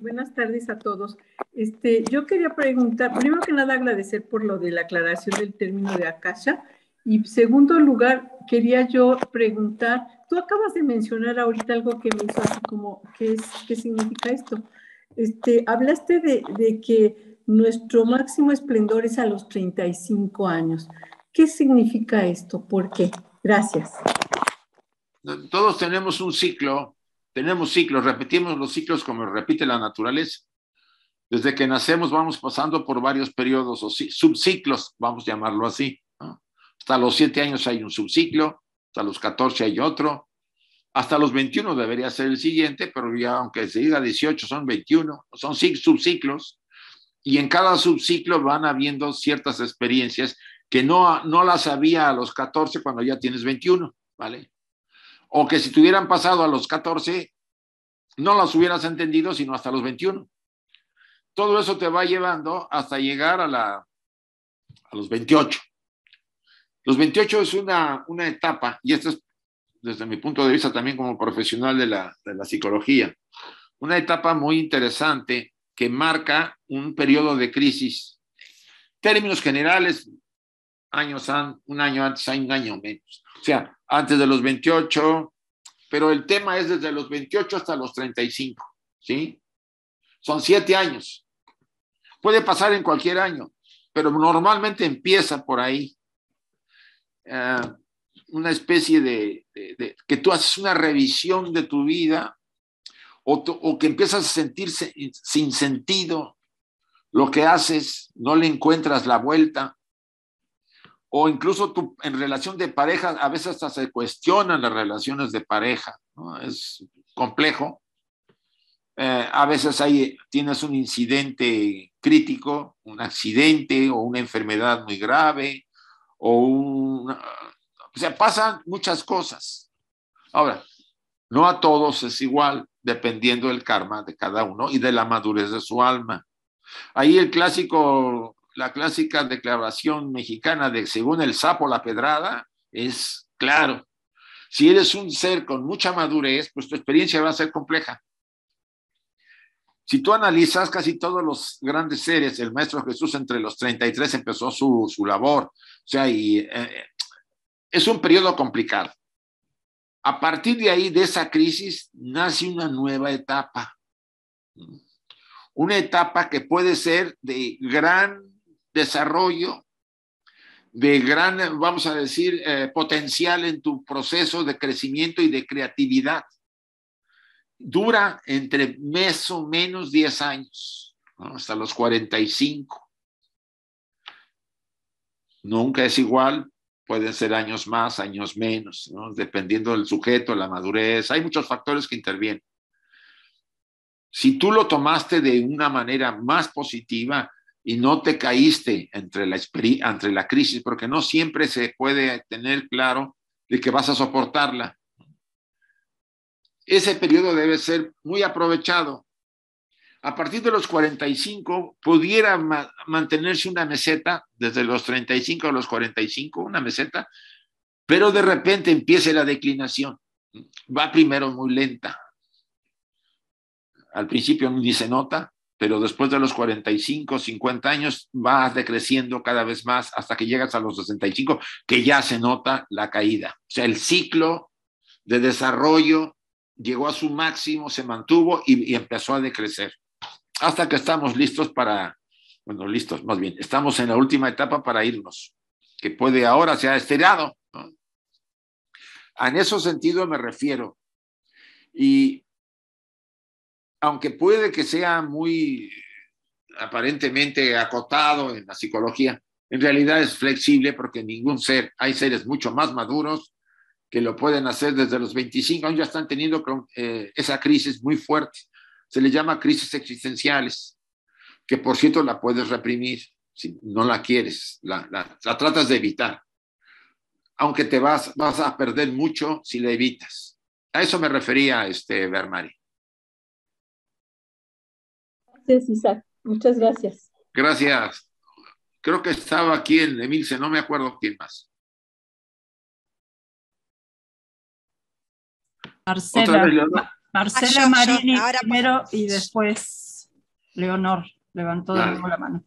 buenas tardes a todos. Este, yo quería preguntar, primero que nada agradecer por lo de la aclaración del término de Akasha. Y segundo lugar, quería yo preguntar, tú acabas de mencionar ahorita algo que me hizo así como, ¿qué, es, qué significa esto? Este, hablaste de que nuestro máximo esplendor es a los 35 años. ¿Qué significa esto? ¿Por qué? Gracias. Todos tenemos un ciclo, tenemos ciclos, repetimos los ciclos como repite la naturaleza. Desde que nacemos vamos pasando por varios periodos o subciclos, vamos a llamarlo así. Hasta los 7 años hay un subciclo, hasta los 14 hay otro, hasta los 21 debería ser el siguiente, pero ya aunque se diga 18 son 21, son subciclos y en cada subciclo van habiendo ciertas experiencias que no, no las había a los 14 cuando ya tienes 21, ¿vale? O que si te hubieran pasado a los 14, no las hubieras entendido sino hasta los 21. Todo eso te va llevando hasta llegar a, la, los 28. Los 28 es una, una etapa, y esto es desde mi punto de vista también como profesional de la, de la psicología, una etapa muy interesante que marca un periodo de crisis. Términos generales, años han, un año antes, hay un año menos. O sea, antes de los 28, pero el tema es desde los 28 hasta los 35, ¿sí? Son siete años. Puede pasar en cualquier año, pero normalmente empieza por ahí. Eh, una especie de, que tú haces una revisión de tu vida o, que empiezas a sentirse sin sentido, lo que haces, no le encuentras la vuelta, o incluso en relación de pareja, a veces hasta se cuestionan las relaciones de pareja, es complejo. Eh, a veces hay, tienes un incidente crítico, un accidente o una enfermedad muy grave, o un... O sea, pasan muchas cosas. Ahora, no a todos es igual dependiendo del karma de cada uno y de la madurez de su alma. Ahí el clásico, la clásica declaración mexicana de según el sapo la pedrada es claro. Si eres un ser con mucha madurez, pues tu experiencia va a ser compleja. Si tú analizas casi todos los grandes seres, el Maestro Jesús entre los 33 empezó su, labor, o sea, eh, es un periodo complicado. A partir de ahí, de esa crisis, nace una nueva etapa. Una etapa que puede ser de gran desarrollo, de gran, vamos a decir, eh, potencial en tu proceso de crecimiento y de creatividad. Dura entre mes o menos 10 años, hasta los 45. Nunca es igual, pueden ser años más, años menos, dependiendo del sujeto, la madurez, hay muchos factores que intervienen. Si tú lo tomaste de una manera más positiva y no te caíste entre la, entre la crisis, porque no siempre se puede tener claro de que vas a soportarla, ese periodo debe ser muy aprovechado a partir de los 45 pudiera mantenerse una meseta, desde los 35 a los 45, una meseta, pero de repente empiece la declinación. Va primero muy lenta. Al principio ni se nota, pero después de los 45, 50 años vas decreciendo cada vez más hasta que llegas a los 65, que ya se nota la caída. O sea, el ciclo de desarrollo llegó a su máximo, se mantuvo y empezó a decrecer hasta que estamos listos para, bueno, listos, más bien, estamos en la última etapa para irnos, que puede ahora se ha estirado. En ese sentido me refiero. Y aunque puede que sea muy aparentemente acotado en la psicología, en realidad es flexible porque ningún ser, hay seres mucho más maduros que lo pueden hacer desde los 25 años, ya están teniendo eh, esa crisis muy fuerte. Se le llama crisis existenciales, que por cierto la puedes reprimir si no la quieres, la, tratas de evitar. Aunque te vas, vas a perder mucho si la evitas. A eso me refería este Bermari. Gracias, Isaac. Muchas gracias. Gracias. Creo que estaba aquí en Emilce, no me acuerdo quién más. Marcela. Ah, Marcela Marini primero y después Leonor levantó de nuevo la mano.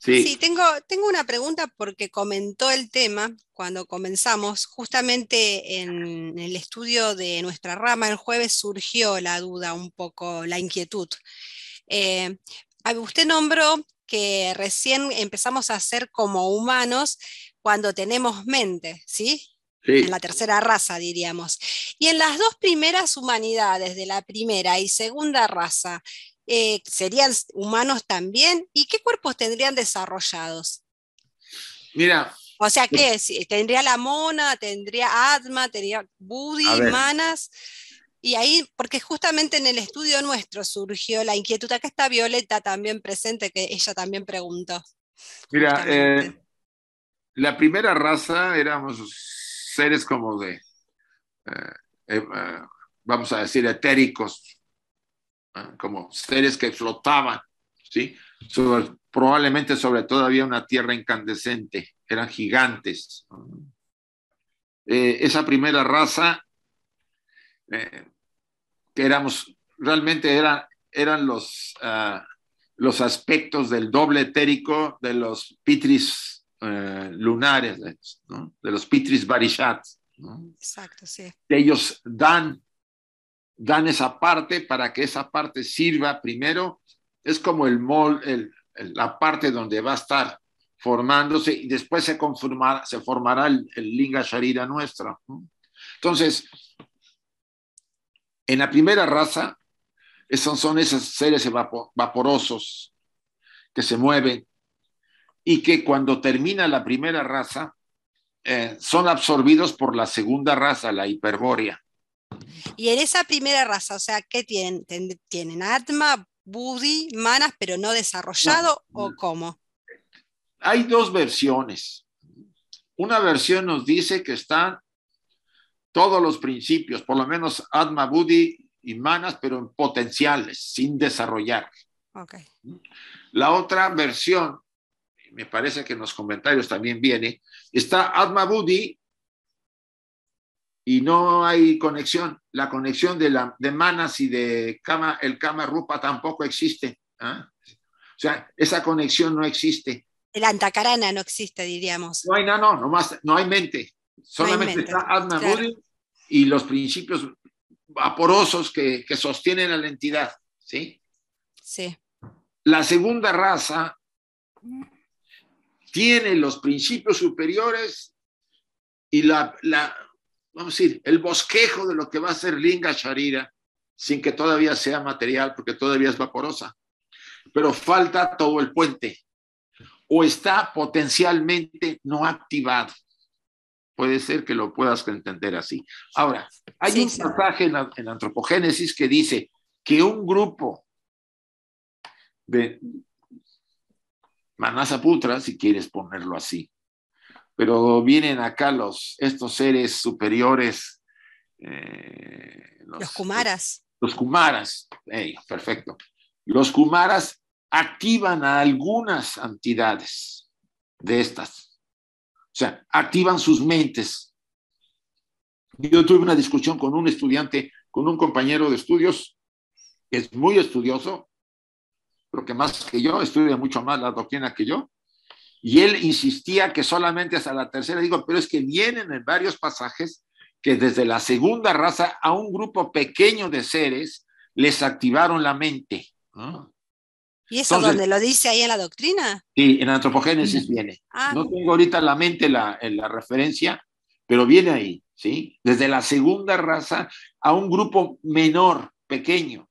Sí. tengo, tengo una pregunta porque comentó el tema cuando comenzamos, justamente en el estudio de nuestra rama el jueves surgió la duda un poco, la inquietud. Eh, ah, usted nombró que recién empezamos a ser como humanos cuando tenemos mente, ¿sí? en la tercera raza, diríamos. Y en las dos primeras humanidades, de la primera y segunda raza, eh, ¿serían humanos también? ¿Y qué cuerpos tendrían desarrollados? Mira. O sea, eh ¿qué ¿Tendría la mona? ¿Tendría Atma? ¿Tendría Budi? ¿Manas? Y ahí, porque justamente en el estudio nuestro surgió la inquietud, acá está Violeta también presente, que ella también preguntó. Mira, eh, la primera raza éramos seres como de, eh, eh, vamos a decir, etéricos, como seres que flotaban, ¿sí? probablemente sobre todavía una tierra incandescente, eran gigantes. Eh, esa primera raza, que éramos, realmente eran, eran los, ah, los aspectos del doble etérico de los pitris eh, lunares de, los Pitris Barishat. Exacto, sí. Ellos dan, dan esa parte para que esa parte sirva primero. Es como el mol, el, la parte donde va a estar formándose y después se, se formará el, Linga Sharira nuestra. Entonces, en la primera raza, son son esos seres vaporosos que se mueven, y que cuando termina la primera raza eh, son absorbidos por la segunda raza, la hiperbórea. Y en esa primera raza, o sea, ¿qué tienen? ¿Tienen Atma, Budi, Manas, pero no desarrollado o cómo? Hay dos versiones. Una versión nos dice que están todos los principios, por lo menos Atma, Budi y Manas, pero en potenciales, sin desarrollar. La otra versión me parece que en los comentarios también viene, está Atma Budi y no hay conexión. La conexión de, la, de Manas y de Kama, el Kama Rupa tampoco existe. ¿ah? O sea, esa conexión no existe. El Antakarana no existe, diríamos. No hay no, no, no hay mente. Solamente está Atma Budi y los principios vaporosos que, que sostienen a la entidad. ¿Sí? Sí. La segunda raza tiene los principios superiores y la, vamos a decir, el bosquejo de lo que va a ser Linga Sharira, sin que todavía sea material, porque todavía es vaporosa. Pero falta todo el puente, o está potencialmente no activado. Puede ser que lo puedas entender así. Ahora, hay un pasaje en, en Antropogénesis que dice que un grupo de, Manasa si quieres ponerlo así. Pero vienen acá los, estos seres superiores. Eh, los, Kumaras. Los, Kumaras, perfecto. Los Kumaras activan a algunas entidades de estas. O sea, activan sus mentes. Yo tuve una discusión con un estudiante, con un compañero de estudios, que es muy estudioso, creo que más que yo, estudia mucho más la doctrina que yo, y él insistía que solamente hasta la tercera, digo, pero es que vienen en varios pasajes que desde la segunda raza a un grupo pequeño de seres les activaron la mente. ¿Y eso donde lo dice ahí en la doctrina? Sí, en antropogénesis viene. Ah. No tengo ahorita la mente en la referencia, pero viene ahí, ¿sí? Desde la segunda raza a un grupo menor, pequeño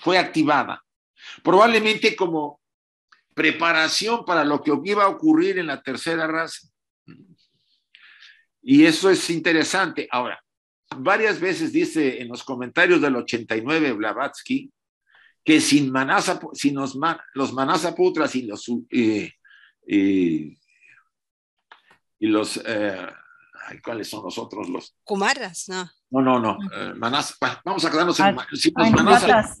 fue activada, probablemente como preparación para lo que iba a ocurrir en la tercera raza. Y eso es interesante. Ahora, varias veces dice en los comentarios del 89 Blavatsky que sin, Manasa, sin los, los Manasaputras y los, eh, eh, y los eh, ¿cuáles son los otros? Los... Kumaras, no. No, no, no. Eh, manas, vamos a quedarnos en, los ah, pues,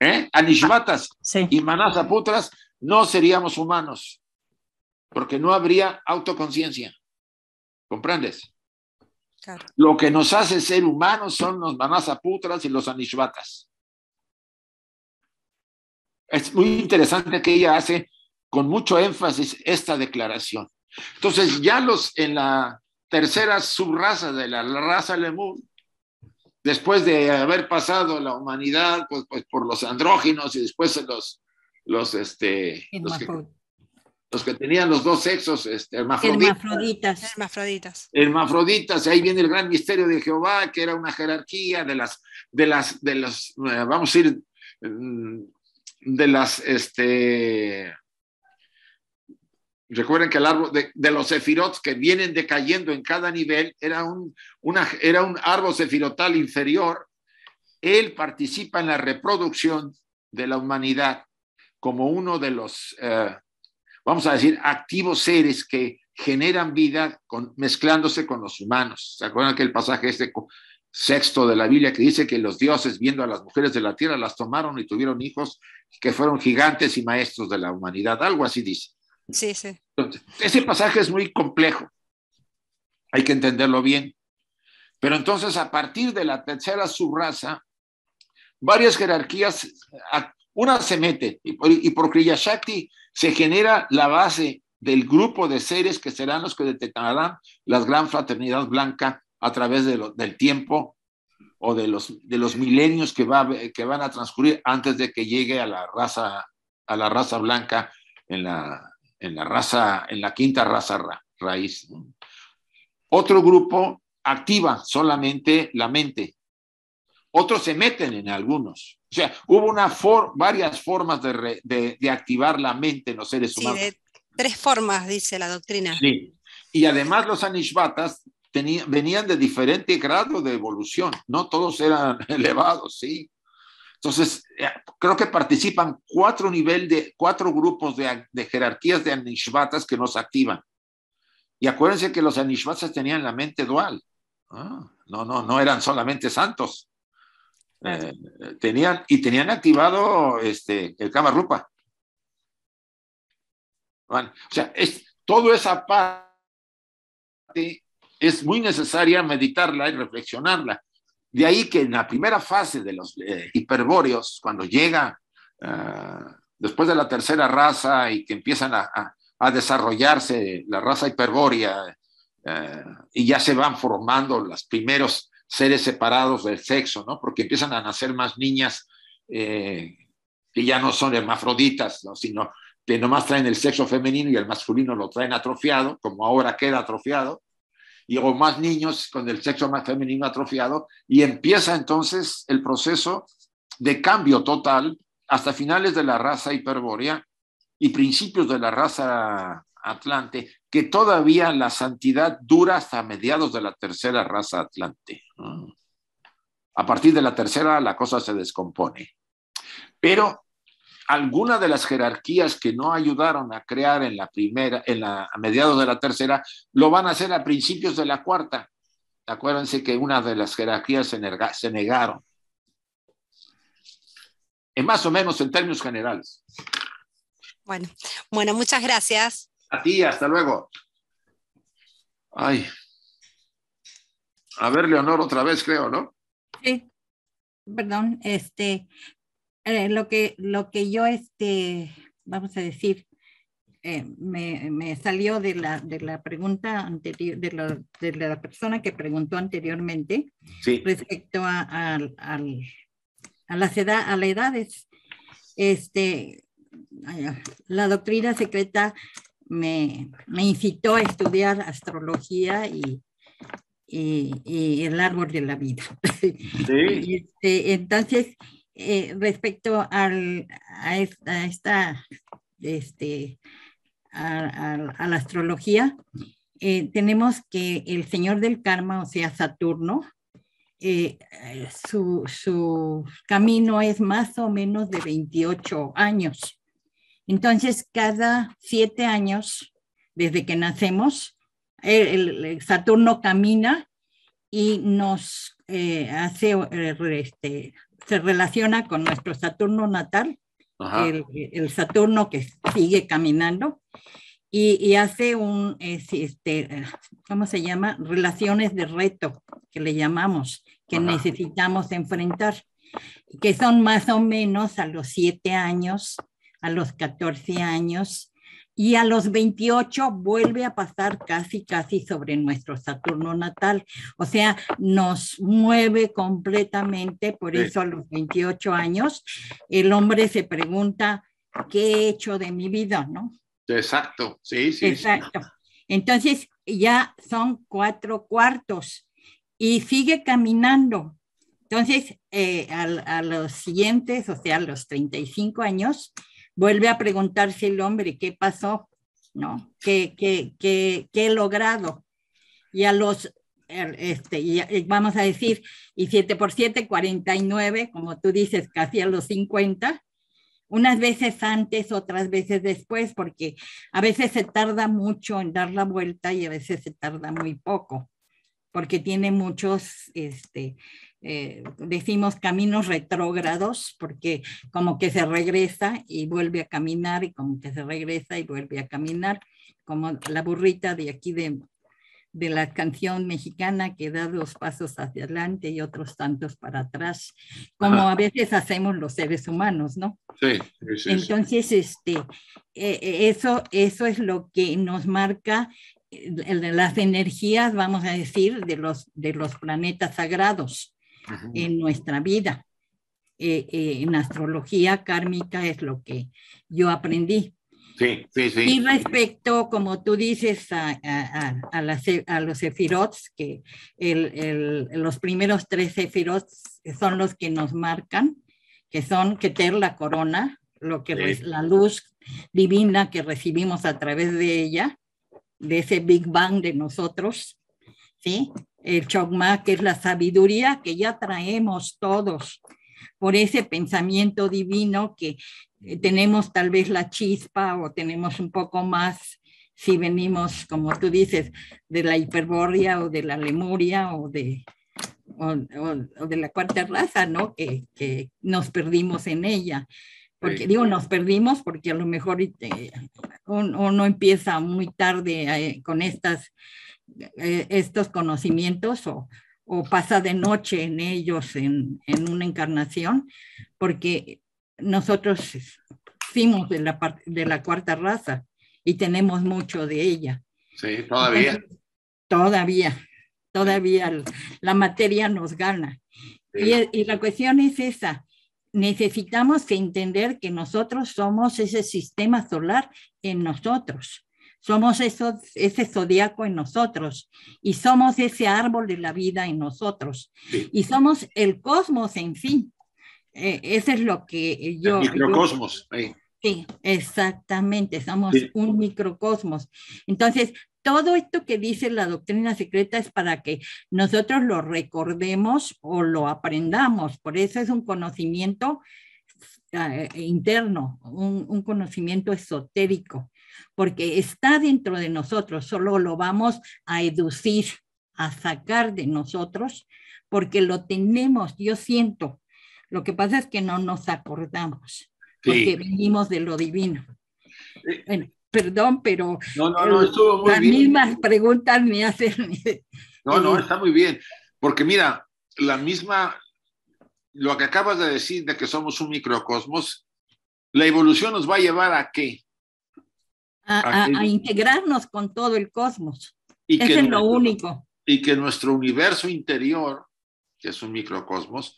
¿eh? Anishvatas sí. y Manasaputras no seríamos humanos porque no habría autoconciencia. ¿Comprendes? Claro. Lo que nos hace ser humanos son los Manasaputras y los Anishvatas. Es muy interesante que ella hace con mucho énfasis esta declaración. Entonces, ya los en la tercera subraza de la, raza Lemur, después de haber pasado la humanidad pues, pues por los andróginos y después los, los, este, los que, tenían los dos sexos, este, hermafroditas, hermafroditas. hermafroditas. ahí viene el gran misterio de Jehová, que era una jerarquía de las, de las, de las, eh, vamos a ir, mm, de las, este, Recuerden que el árbol de, los sefirot que vienen decayendo en cada nivel era un, era un árbol sefirotal inferior. Él participa en la reproducción de la humanidad como uno de los, eh, vamos a decir, activos seres que generan vida con, mezclándose con los humanos. ¿Se acuerdan que el pasaje este sexto de la Biblia que dice que los dioses, viendo a las mujeres de la tierra, las tomaron y tuvieron hijos que fueron gigantes y maestros de la humanidad? Algo así dice. Sí, sí. ese pasaje es muy complejo. Hay que entenderlo bien. Pero entonces, a partir de la tercera subraza, varias jerarquías, una se mete y por, y se genera la base del grupo de seres que serán los que detectarán la gran fraternidad blanca a través del tiempo o de los, de los milenios que, va, que van a transcurrir antes de que llegue a la raza, a la raza blanca en la, en la raza, en la quinta raza raíz. Otro grupo activa solamente la mente. Otros se meten en algunos. O sea, hubo una varias formas de, activar la mente en los seres humanos. tres formas, dice la doctrina. Sí. Y además los anishvatas venían de diferente grado de evolución. No todos eran elevados, sí. Entonces, eh, creo que participan cuatro nivel de cuatro grupos de, jerarquías de anishvatas que nos activan. Y acuérdense que los anishvatas tenían la mente dual. Ah, no, no, no eran solamente santos. Eh, tenían y tenían activado este el Kama o sea, es, toda esa parte es muy necesaria meditarla y reflexionarla. De ahí que en la primera fase de los eh, hiperbóreos, cuando llega eh, después de la tercera raza y que empiezan a, desarrollarse la raza hiperbórea eh, y ya se van formando los primeros seres separados del sexo, ¿no? Porque empiezan a nacer más niñas que ya no son hermafroditas, sino que nomás traen el sexo femenino y el masculino lo traen atrofiado, como ahora queda atrofiado, y, o más niños con el sexo más femenino atrofiado, y empieza entonces el proceso de cambio total hasta finales de la raza hiperbórea y principios de la raza atlante, que todavía la santidad dura hasta mediados de la tercera raza atlante. A partir de la tercera la cosa se descompone. Pero algunas de las jerarquías que no ayudaron a crear en la primera, en la, a mediados de la tercera, lo van a hacer a principios de la cuarta. Acuérdense que una de las jerarquías se, se negaron. Es más o menos en términos generales. Bueno, bueno, muchas gracias. A ti, hasta luego. Ay. A ver, Leonor, otra vez, creo, ¿no? Sí. Perdón, este, eh, lo, que, lo que yo, este, vamos a decir, eh, me, me, salió de la, de la pregunta anterior, de, de la persona que preguntó anteriormente respecto a, a, a, a, las edad, a edades. Este, la doctrina secreta me, me incitó a estudiar astrología y, y, el árbol de la vida. Sí. Este, entonces, eh, respecto al, a esta, este, la astrología, eh, tenemos que el señor del karma, o sea, Saturno, eh, su, camino es más o menos de 28 años. Entonces, cada siete años, desde que nacemos, el, Saturno camina y nos hace este, se relaciona con nuestro Saturno natal, el, Saturno que sigue caminando, y, hace un, este, ¿cómo se llama? Relaciones de reto, que le llamamos, que necesitamos enfrentar, que son más o menos a los siete años, a los 14 años, y a los 28 vuelve a pasar casi, casi sobre nuestro Saturno natal. O sea, nos mueve completamente, por eso a los 28 años el hombre se pregunta, ¿qué he hecho de mi vida? ¿No? Exacto, sí, sí. Exacto. Entonces ya son cuatro cuartos y sigue caminando. Entonces, eh, a, a, los siguientes, o sea, a los 35 años, vuelve a preguntarse el hombre qué pasó, ¿no? ¿Qué, qué, qué, qué he logrado? Y a los, er, este, y eh, vamos a decir, y 7 por 7, 49, como tú dices, casi a los 50, unas veces antes, otras veces después, porque a veces se tarda mucho en dar la vuelta y a veces se tarda muy poco, porque tiene muchos, este, eh, decimos caminos retrógrados, porque como que se regresa y vuelve a caminar y como que se regresa y vuelve a caminar, como la burrita de aquí de, la canción mexicana que da dos pasos hacia adelante y otros tantos para atrás, como a veces hacemos los seres humanos, ¿no? Sí, sí Entonces, este, e, e, eso, eso es lo que nos marca las energías, vamos a decir, de los, de los planetas sagrados en nuestra vida. Eh, eh, en astrología kármica es lo que yo aprendí. Sí, sí, sí. Y respecto, como tú dices, a, a, e, a, los sefirots, que el, el, los primeros tres sefirots son los que nos marcan, que son Keter, la corona, lo que es la luz divina que recibimos a través de ella, de ese Big Bang de nosotros, ¿sí? el chogma, que es la sabiduría que ya traemos todos por ese pensamiento divino que eh, tenemos tal vez la chispa o tenemos un poco más si venimos, como tú dices, de la hiperborria o de la lemuria o de, de la cuarta raza, ¿no? Que, nos perdimos en ella. Porque digo, nos perdimos porque a lo mejor eh, uno empieza muy tarde eh, con estas eh, estos conocimientos o, pasa de noche en ellos en, una encarnación, porque nosotros somos de la, de la cuarta raza y tenemos mucho de ella. Sí, todavía. todavía, todavía la materia nos gana. Y, la cuestión es esa, necesitamos entender que nosotros somos ese sistema solar en nosotros. Somos ese zodiaco en nosotros y somos ese árbol de la vida en nosotros y somos el cosmos en fin. Eh, ese es lo que yo... El microcosmos. sí, exactamente, somos un microcosmos. Entonces, todo esto que dice la doctrina secreta es para que nosotros lo recordemos o lo aprendamos. Por eso es un conocimiento eh, interno, un, conocimiento esotérico porque está dentro de nosotros, solo lo vamos a educir, a sacar de nosotros, porque lo tenemos, yo siento. Lo que pasa es que no nos acordamos, porque venimos de lo divino. Bueno, perdón, pero las mismas preguntas me hacen. No, no, está muy bien, porque mira, la misma, lo que acabas de decir de que somos un microcosmos, la evolución nos va a llevar a qué? A, integrarnos con todo el cosmos. Y Ese es lo único. Y que nuestro universo interior, que es un microcosmos,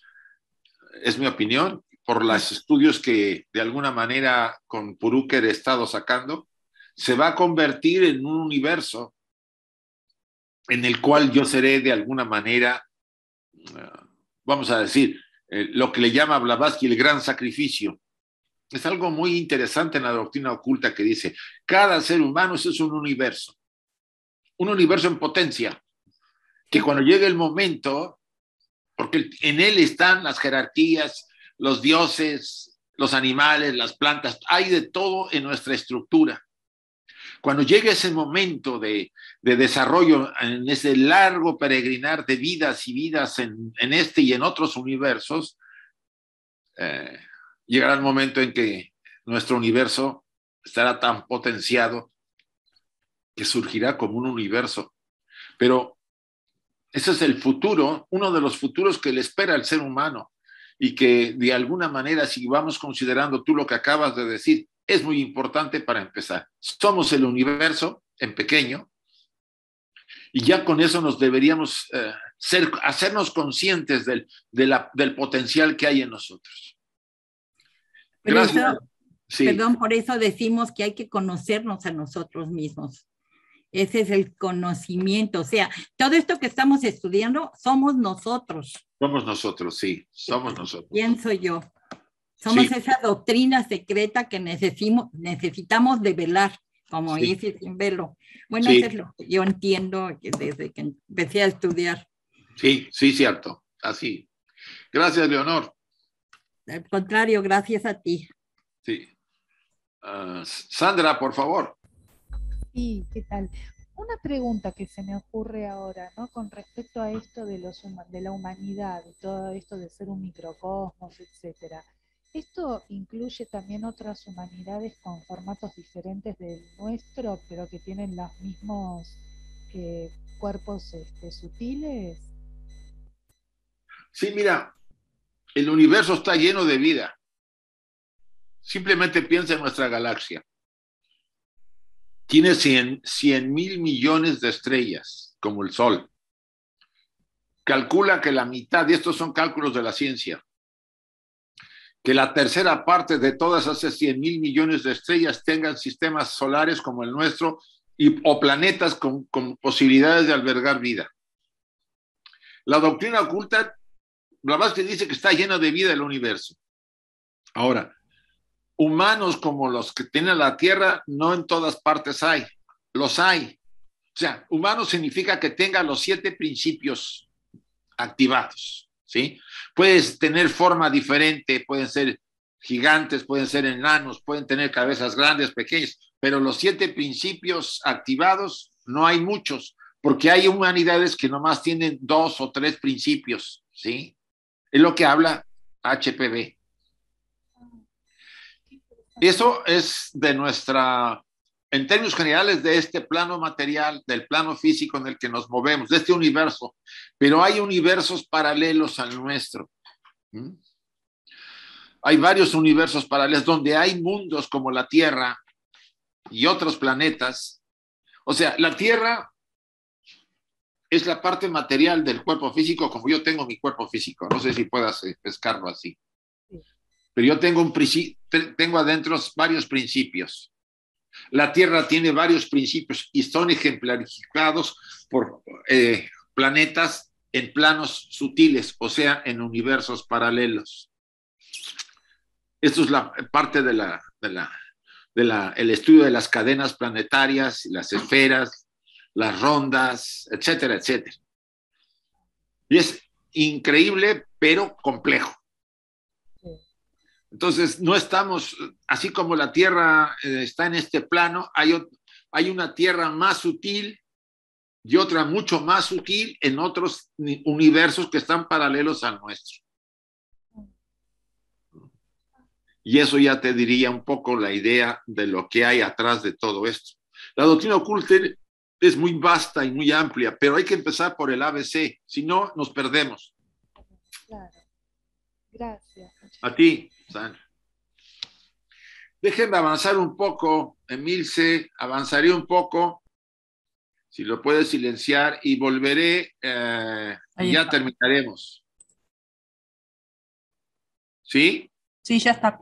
es mi opinión, por los estudios que de alguna manera con Puruker he estado sacando, se va a convertir en un universo en el cual yo seré de alguna manera, eh, vamos a decir, eh, lo que le llama Blavatsky el gran sacrificio. Es algo muy interesante en la doctrina oculta que dice, cada ser humano es un universo, un universo en potencia, que cuando llegue el momento, porque en él están las jerarquías, los dioses, los animales, las plantas, hay de todo en nuestra estructura. Cuando llegue ese momento de, desarrollo en ese largo peregrinar de vidas y vidas en, en este y en otros universos, eh, llegará el momento en que nuestro universo estará tan potenciado que surgirá como un universo. Pero ese es el futuro, uno de los futuros que le espera al ser humano y que de alguna manera, si vamos considerando tú lo que acabas de decir, es muy importante para empezar. Somos el universo en pequeño y ya con eso nos deberíamos eh, hacernos conscientes del potencial que hay en nosotros. Pero Perdón, por eso decimos que hay que conocernos a nosotros mismos. Ese es el conocimiento. O sea, todo esto que estamos estudiando somos nosotros. Somos nosotros, sí, somos nosotros. Pienso yo. Somos esa doctrina secreta que necesitamos, necesitamos develar, como dice sin velo. Bueno, eso es lo que yo entiendo desde que empecé a estudiar. Sí, sí, cierto. Así. Gracias, Leonor. Al contrario, gracias a ti. Sí. Ah, Sandra, por favor. Sí, ¿qué tal? Una pregunta que se me ocurre ahora, ¿no? Con respecto a esto de, los, de la humanidad, y todo esto de ser un microcosmos, etcétera. ¿Esto incluye también otras humanidades con formatos diferentes del nuestro, pero que tienen los mismos eh, cuerpos este, sutiles? Sí, mira, el universo está lleno de vida. Simplemente piensa en nuestra galaxia. Tiene 100, mil millones de estrellas, como el Sol. Calcula que la mitad, y estos son cálculos de la ciencia, que la tercera parte de todas esas 100 mil millones de estrellas tengan sistemas solares como el nuestro y, o planetas con, con posibilidades de albergar vida. La doctrina oculta Blavatsky dice que está lleno de vida el universo. Ahora, humanos como los que tienen la Tierra, no en todas partes hay, los hay. O sea, humano significa que tenga los siete principios activados, ¿sí? Puedes tener forma diferente, pueden ser gigantes, pueden ser enanos, pueden tener cabezas grandes, pequeñas, pero los siete principios activados no hay muchos, porque hay humanidades que nomás tienen dos o tres principios, ¿sí? Es lo que habla HPV. Eso es de nuestra, en términos generales, de este plano material, del plano físico en el que nos movemos, de este universo. Pero hay universos paralelos al nuestro. ¿Mm? Hay varios universos paralelos donde hay mundos como la Tierra y otros planetas. O sea, la Tierra es la parte material del cuerpo físico como yo tengo mi cuerpo físico. No sé si puedas eh, pescarlo así. Pero yo tengo, un, tengo adentro varios principios. La Tierra tiene varios principios y son ejemplarificados por eh, planetas en planos sutiles, o sea, en universos paralelos. Esto es la parte del de la, de de la, estudio de las cadenas planetarias, las esferas, las rondas, etcétera, etcétera. Y es increíble, pero complejo. Entonces, no estamos, así como la Tierra eh, está en este plano, hay, hay una Tierra más sutil y otra mucho más sutil en otros universos que están paralelos al nuestro. Y eso ya te diría un poco la idea de lo que hay atrás de todo esto. La doctrina oculta es muy vasta y muy amplia, pero hay que empezar por el ABC, si no, nos perdemos. Claro. Gracias. A ti, Sandra. Déjenme avanzar un poco, Emilce, avanzaré un poco, si lo puedes silenciar, y volveré, eh, y ya terminaremos. ¿Sí? Sí, ya está.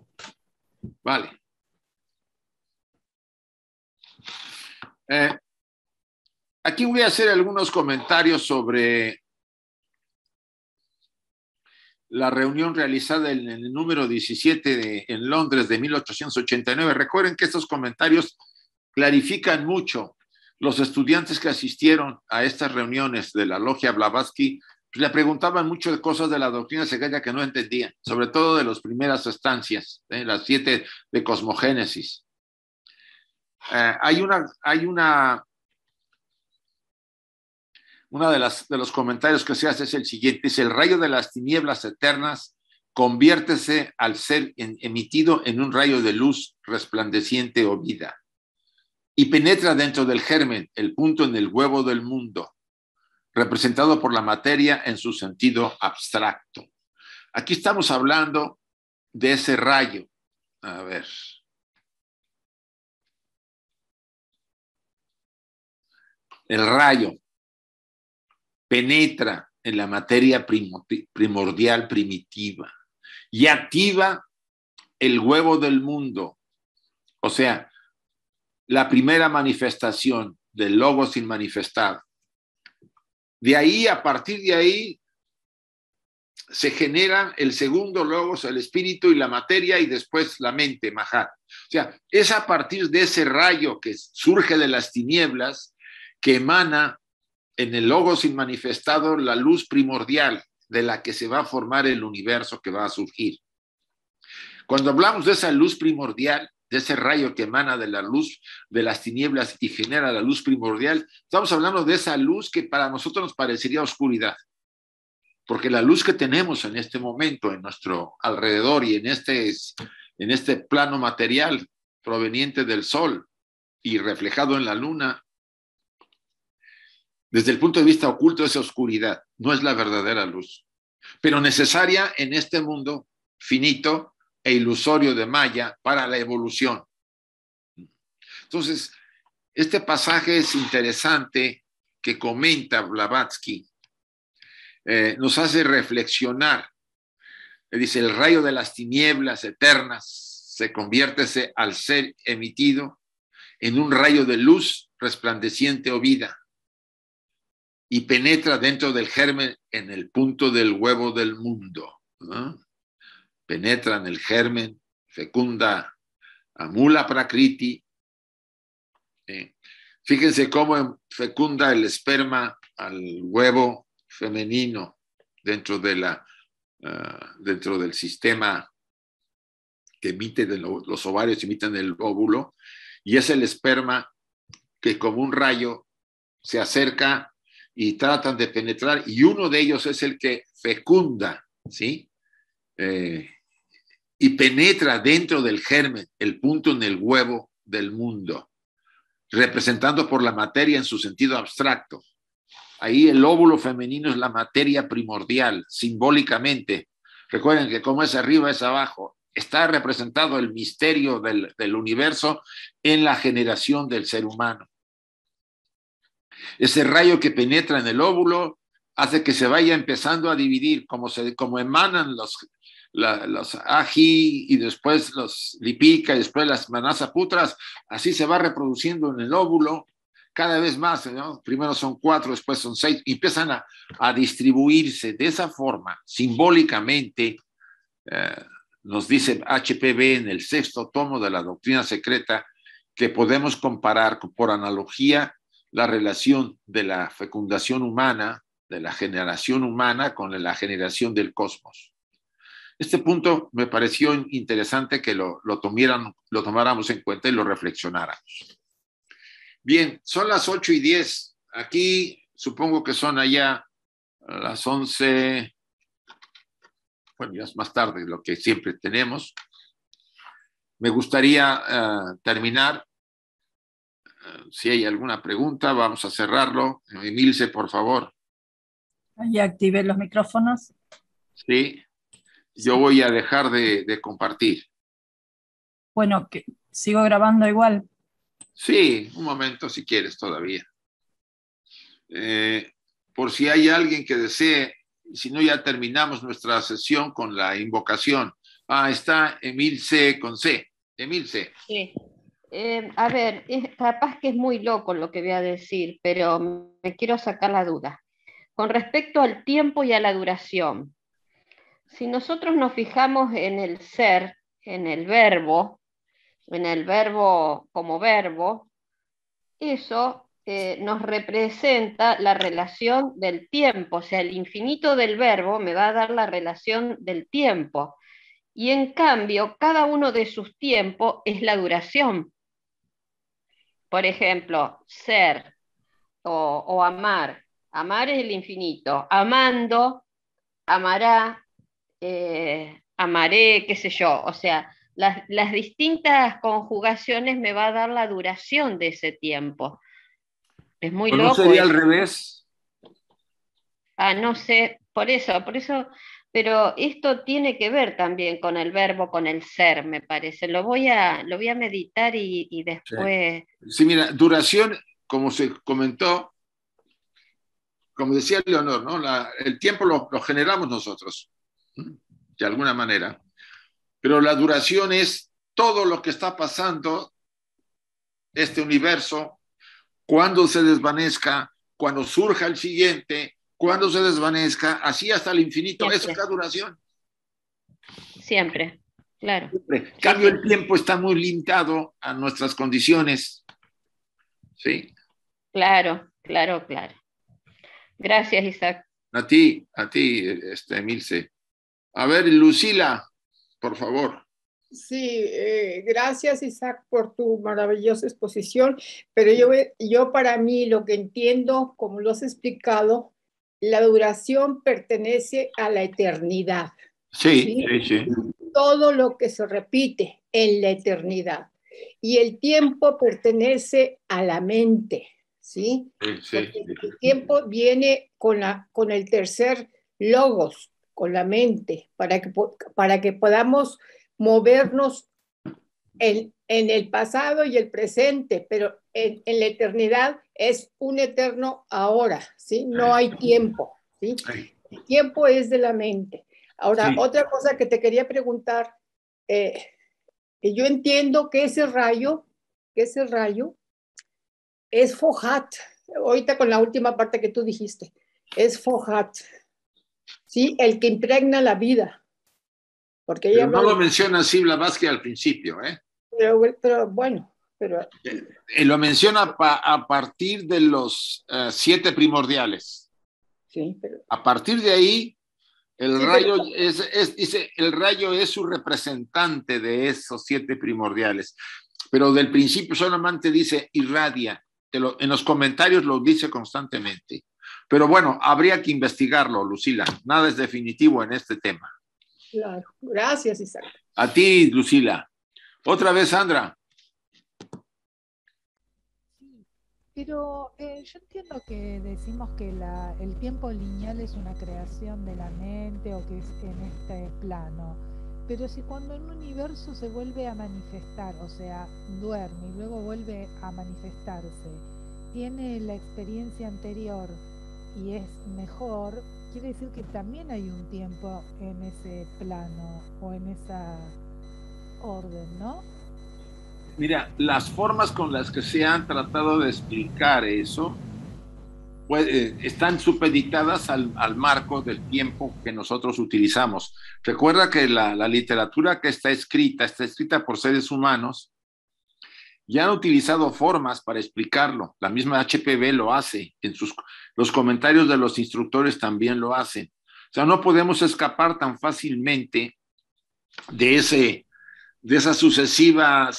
Vale. Eh, Aquí voy a hacer algunos comentarios sobre la reunión realizada en el número 17 en Londres de 1889. Recuerden que estos comentarios clarifican mucho. Los estudiantes que asistieron a estas reuniones de la logia Blavatsky le preguntaban mucho de cosas de la doctrina secreta que no entendían, sobre todo de las primeras estancias, ¿eh? las siete de cosmogénesis. Eh, hay una, hay una uno de, las, de los comentarios que se hace es el siguiente, es el rayo de las tinieblas eternas conviértese al ser emitido en un rayo de luz resplandeciente o vida y penetra dentro del germen, el punto en el huevo del mundo, representado por la materia en su sentido abstracto. Aquí estamos hablando de ese rayo. A ver. El rayo penetra en la materia primordial primitiva y activa el huevo del mundo. O sea, la primera manifestación del Logos sin manifestar. De ahí, a partir de ahí, se genera el segundo logos, el espíritu y la materia, y después la mente, Mahat. O sea, es a partir de ese rayo que surge de las tinieblas, que emana en el logos inmanifestado la luz primordial de la que se va a formar el universo que va a surgir. Cuando hablamos de esa luz primordial, de ese rayo que emana de la luz de las tinieblas y genera la luz primordial, estamos hablando de esa luz que para nosotros nos parecería oscuridad. Porque la luz que tenemos en este momento, en nuestro alrededor y en este, en este plano material proveniente del sol y reflejado en la luna, desde el punto de vista oculto esa oscuridad, no es la verdadera luz, pero necesaria en este mundo finito e ilusorio de Maya para la evolución. Entonces, este pasaje es interesante que comenta Blavatsky. Eh, nos hace reflexionar. Eh, dice, el rayo de las tinieblas eternas se convierte al ser emitido en un rayo de luz resplandeciente o vida y penetra dentro del germen en el punto del huevo del mundo. Penetra en el germen, fecunda a Mula Prakriti. Fíjense cómo em, fecunda el esperma al huevo femenino dentro, de la, ah, dentro del sistema que emite, de los ovarios emiten el óvulo, y es el esperma que como un rayo se acerca y tratan de penetrar, y uno de ellos es el que fecunda, ¿sí? Eh, y penetra dentro del germen, el punto en el huevo del mundo, representando por la materia en su sentido abstracto. Ahí el óvulo femenino es la materia primordial, simbólicamente. Recuerden que como es arriba es abajo. Está representado el misterio del universo en la generación del ser humano. Ese rayo que penetra en el óvulo hace que se vaya empezando a dividir, como, se, como emanan los, la, y después los lipica y después las manasaputras, así se va reproduciendo en el óvulo cada vez más, primero son cuatro, después son seis, y empiezan a, distribuirse de esa forma, simbólicamente, eh, nos dice HPV en el sexto tomo de la doctrina secreta, que podemos comparar por analogía la relación de la fecundación humana, de la generación humana con la generación del cosmos. Este punto me pareció interesante que lo, lo, lo tomáramos en cuenta y lo reflexionáramos. Bien, son las 8 y 10. Aquí supongo que son allá las 11, bueno, ya es más tarde lo que siempre tenemos. Me gustaría eh, terminar si hay alguna pregunta, vamos a cerrarlo. Emilce, por favor. Ya activé los micrófonos. Sí, yo voy a dejar de, compartir. Bueno, que sigo grabando igual. Sí, un momento si quieres todavía. Eh, por si hay alguien que desee, si no ya terminamos nuestra sesión con la invocación. Ah, está Emilce con C. Emilce. Sí. Eh, a ver, capaz que es muy loco lo que voy a decir, pero me quiero sacar la duda. Con respecto al tiempo y a la duración, si nosotros nos fijamos en el ser, en el verbo, en el verbo como verbo, eso eh, nos representa la relación del tiempo, o sea, el infinito del verbo me va a dar la relación del tiempo. Y en cambio, cada uno de sus tiempos es la duración. Por ejemplo, ser o, amar. Amar es el infinito. Amando, amará, eh, amaré, qué sé yo. O sea, las, distintas conjugaciones me va a dar la duración de ese tiempo. Es muy loco. sería al revés? Ah, no sé, por eso, por eso pero esto tiene que ver también con el verbo, con el ser, me parece. Lo voy a, lo voy a meditar y, después... Sí. mira, duración, como se comentó, como decía Leonor, ¿no? el tiempo lo, generamos nosotros, de alguna manera, pero la duración es todo lo que está pasando, este universo, cuando se desvanezca, cuando surja el siguiente, cuando se desvanezca, así hasta el infinito. es la duración. Siempre, claro. Cambio, el tiempo está muy limitado a nuestras condiciones. Sí. Claro, claro, claro. Gracias, Isaac. A ti, a ti, este, Milce. A ver, Lucila, por favor. Sí, eh, gracias Isaac por tu maravillosa exposición, pero yo, yo para mí lo que entiendo, como lo has explicado, la duración pertenece a la eternidad. Sí, sí, sí, Todo lo que se repite en la eternidad. Y el tiempo pertenece a la mente, ¿sí? el tiempo viene con, la, con el tercer logos, con la mente, para que, para que podamos movernos en, el pasado y el presente, pero en la eternidad es un eterno ahora, ¿sí? No hay tiempo, ¿sí? El tiempo es de la mente. Ahora, otra cosa que te quería preguntar, eh, que yo entiendo que ese rayo, que ese rayo es Fojat, ahorita con la última parte que tú dijiste, es Fojat, ¿sí? El que impregna la vida. Porque no lo menciona más que al principio, ¿eh? pero bueno, pero... Eh, lo menciona a partir de los eh, siete primordiales. A partir de ahí, el rayo es, dice, el rayo es su representante de esos siete primordiales. Pero del principio solamente dice irradia. en los comentarios lo dice constantemente. Pero bueno, habría que investigarlo, Lucila. Nada es definitivo en este tema. Claro. Gracias, Isaac. A ti, Lucila. Otra vez, Sandra. Pero eh, yo entiendo que decimos que el tiempo lineal es una creación de la mente o que es en este plano. Pero si cuando un universo se vuelve a manifestar, o sea, duerme y luego vuelve a manifestarse, tiene la experiencia anterior y es mejor, quiere decir que también hay un tiempo en ese plano o en esa orden, ¿no? mira, las formas con las que se han tratado de explicar eso pues, eh, están supeditadas al, marco del tiempo que nosotros utilizamos. Recuerda que la, literatura que está escrita, está escrita por seres humanos, ya han utilizado formas para explicarlo. La misma HPV lo hace, en sus, los comentarios de los instructores también lo hacen. O sea, no podemos escapar tan fácilmente de, ese, de esa sucesiva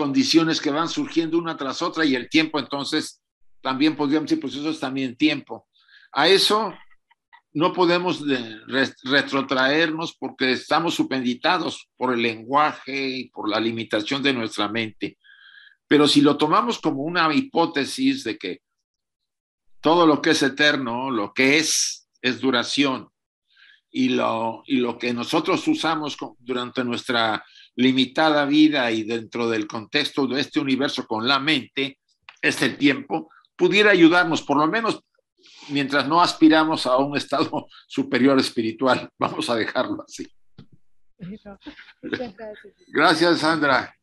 condiciones que van surgiendo una tras otra y el tiempo, entonces, también podríamos decir, pues eso es también tiempo. A eso no podemos retrotraernos porque estamos supeditados por el lenguaje y por la limitación de nuestra mente. Pero si lo tomamos como una hipótesis de que todo lo que es eterno, lo que es, es duración, y lo, y lo que nosotros usamos durante nuestra limitada vida y dentro del contexto de este universo con la mente, es este el tiempo, pudiera ayudarnos, por lo menos mientras no aspiramos a un estado superior espiritual. Vamos a dejarlo así. gracias. gracias, Sandra.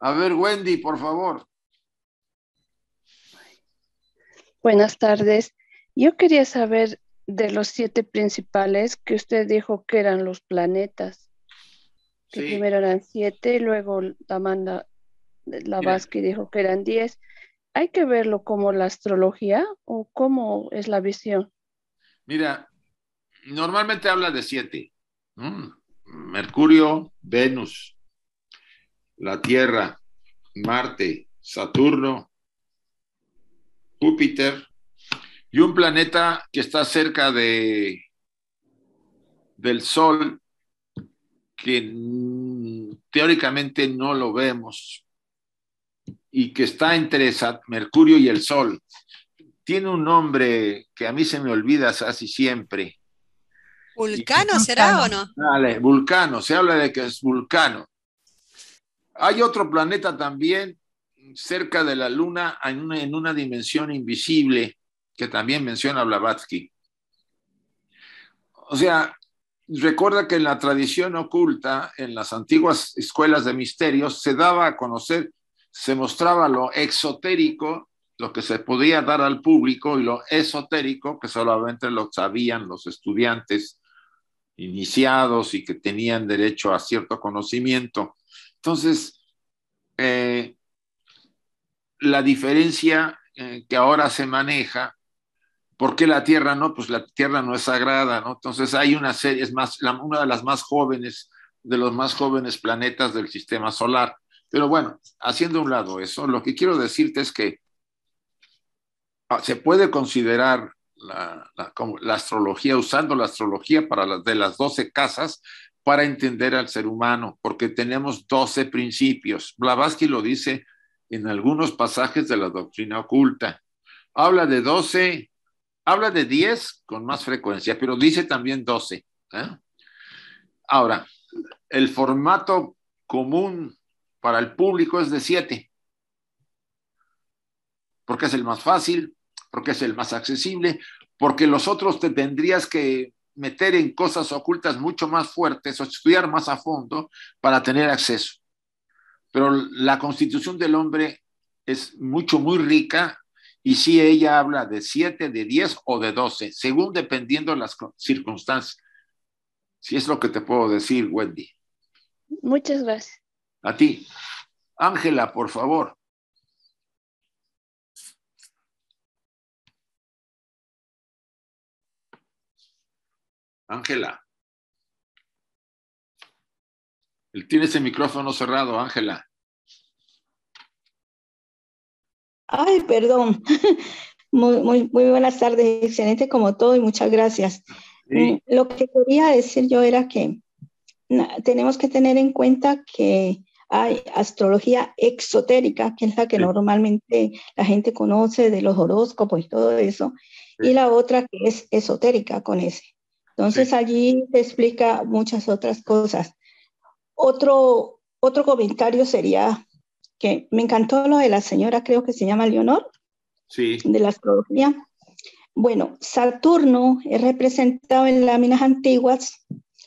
A ver, Wendy, por favor. Buenas tardes. Yo quería saber de los siete principales que usted dijo que eran los planetas que primero eran siete, luego la eh, Lavasky dijo que eran diez. ¿Hay que verlo como la astrología o cómo es la visión? Mira, normalmente habla de siete. Mercurio, Venus, la Tierra, Marte, Saturno, Júpiter y un planeta que está cerca de del Sol que teóricamente no lo vemos y que está entre Mercurio y el Sol. Tiene un nombre que a mí se me olvida casi siempre. ¿Vulcano será o no? Dale, vulcano, se habla de que es vulcano. Hay otro planeta también cerca de la Luna en en una dimensión invisible que también menciona Blavatsky. O sea, Recuerda que en la tradición oculta, en las antiguas escuelas de misterios, se daba a conocer, se mostraba lo exotérico, lo que se podía dar al público y lo esotérico, que solamente lo sabían los estudiantes iniciados y que tenían derecho a cierto conocimiento. Entonces, eh, la diferencia eh, que ahora se maneja ¿Por qué la tierra no? Pues la tierra no es sagrada, ¿no? Entonces hay una serie, es más, la, una de las más jóvenes, de los más jóvenes planetas del sistema solar. Pero bueno, haciendo un lado eso, lo que quiero decirte es que ah, se puede considerar la, astrología, usando la astrología para de las doce casas, para entender al ser humano, porque tenemos doce principios. Blavatsky lo dice en algunos pasajes de la doctrina oculta. Habla de 12 Habla de 10 con más frecuencia, pero dice también 12. ¿eh? Ahora, el formato común para el público es de 7, porque es el más fácil, porque es el más accesible, porque los otros te tendrías que meter en cosas ocultas mucho más fuertes o estudiar más a fondo para tener acceso. Pero la constitución del hombre es mucho, muy rica y si ella habla de 7, de 10 o de 12, según dependiendo las circunstancias. Si es lo que te puedo decir, Wendy. Muchas gracias. A ti. Ángela, por favor. Ángela. Tiene ese micrófono cerrado, Ángela. Ay, perdón. Muy, muy, muy buenas tardes, excelente como todo y muchas gracias. Mm, lo que quería decir yo era que tenemos que tener en cuenta que hay astrología exotérica, que es la que normalmente la gente conoce de los horóscopos y todo eso, y la otra que es esotérica con ese. Entonces allí se explica muchas otras cosas. Otro, otro comentario sería que me encantó lo de la señora, creo que se llama Leonor, de la astrología. Bueno, Saturno es representado en láminas antiguas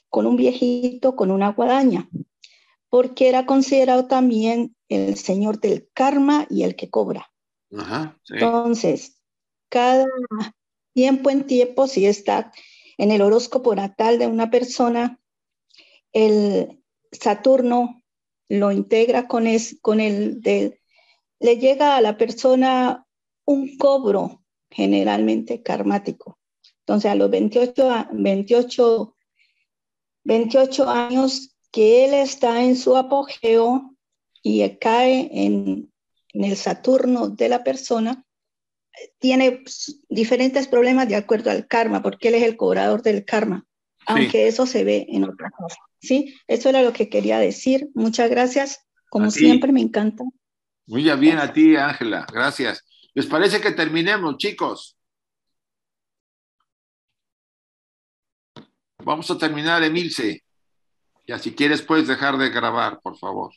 con un viejito con una guadaña, porque era considerado también el señor del karma y el que cobra. Entonces, cada tiempo en tiempo, si está en el horóscopo natal de una persona, el Saturno lo integra con, es, con el del le llega a la persona un cobro generalmente karmático. Entonces, a los 28, 28, 28 años que él está en su apogeo y cae en, el Saturno de la persona, tiene diferentes problemas de acuerdo al karma, porque él es el cobrador del karma, aunque eso se ve en otras cosas. ¿sí? Eso era lo que quería decir. Muchas gracias. Como siempre, me encanta. Muy bien, a ti, Ángela. Gracias. ¿Les parece que terminemos, chicos? Vamos a terminar, Emilce. Ya si quieres puedes dejar de grabar, por favor.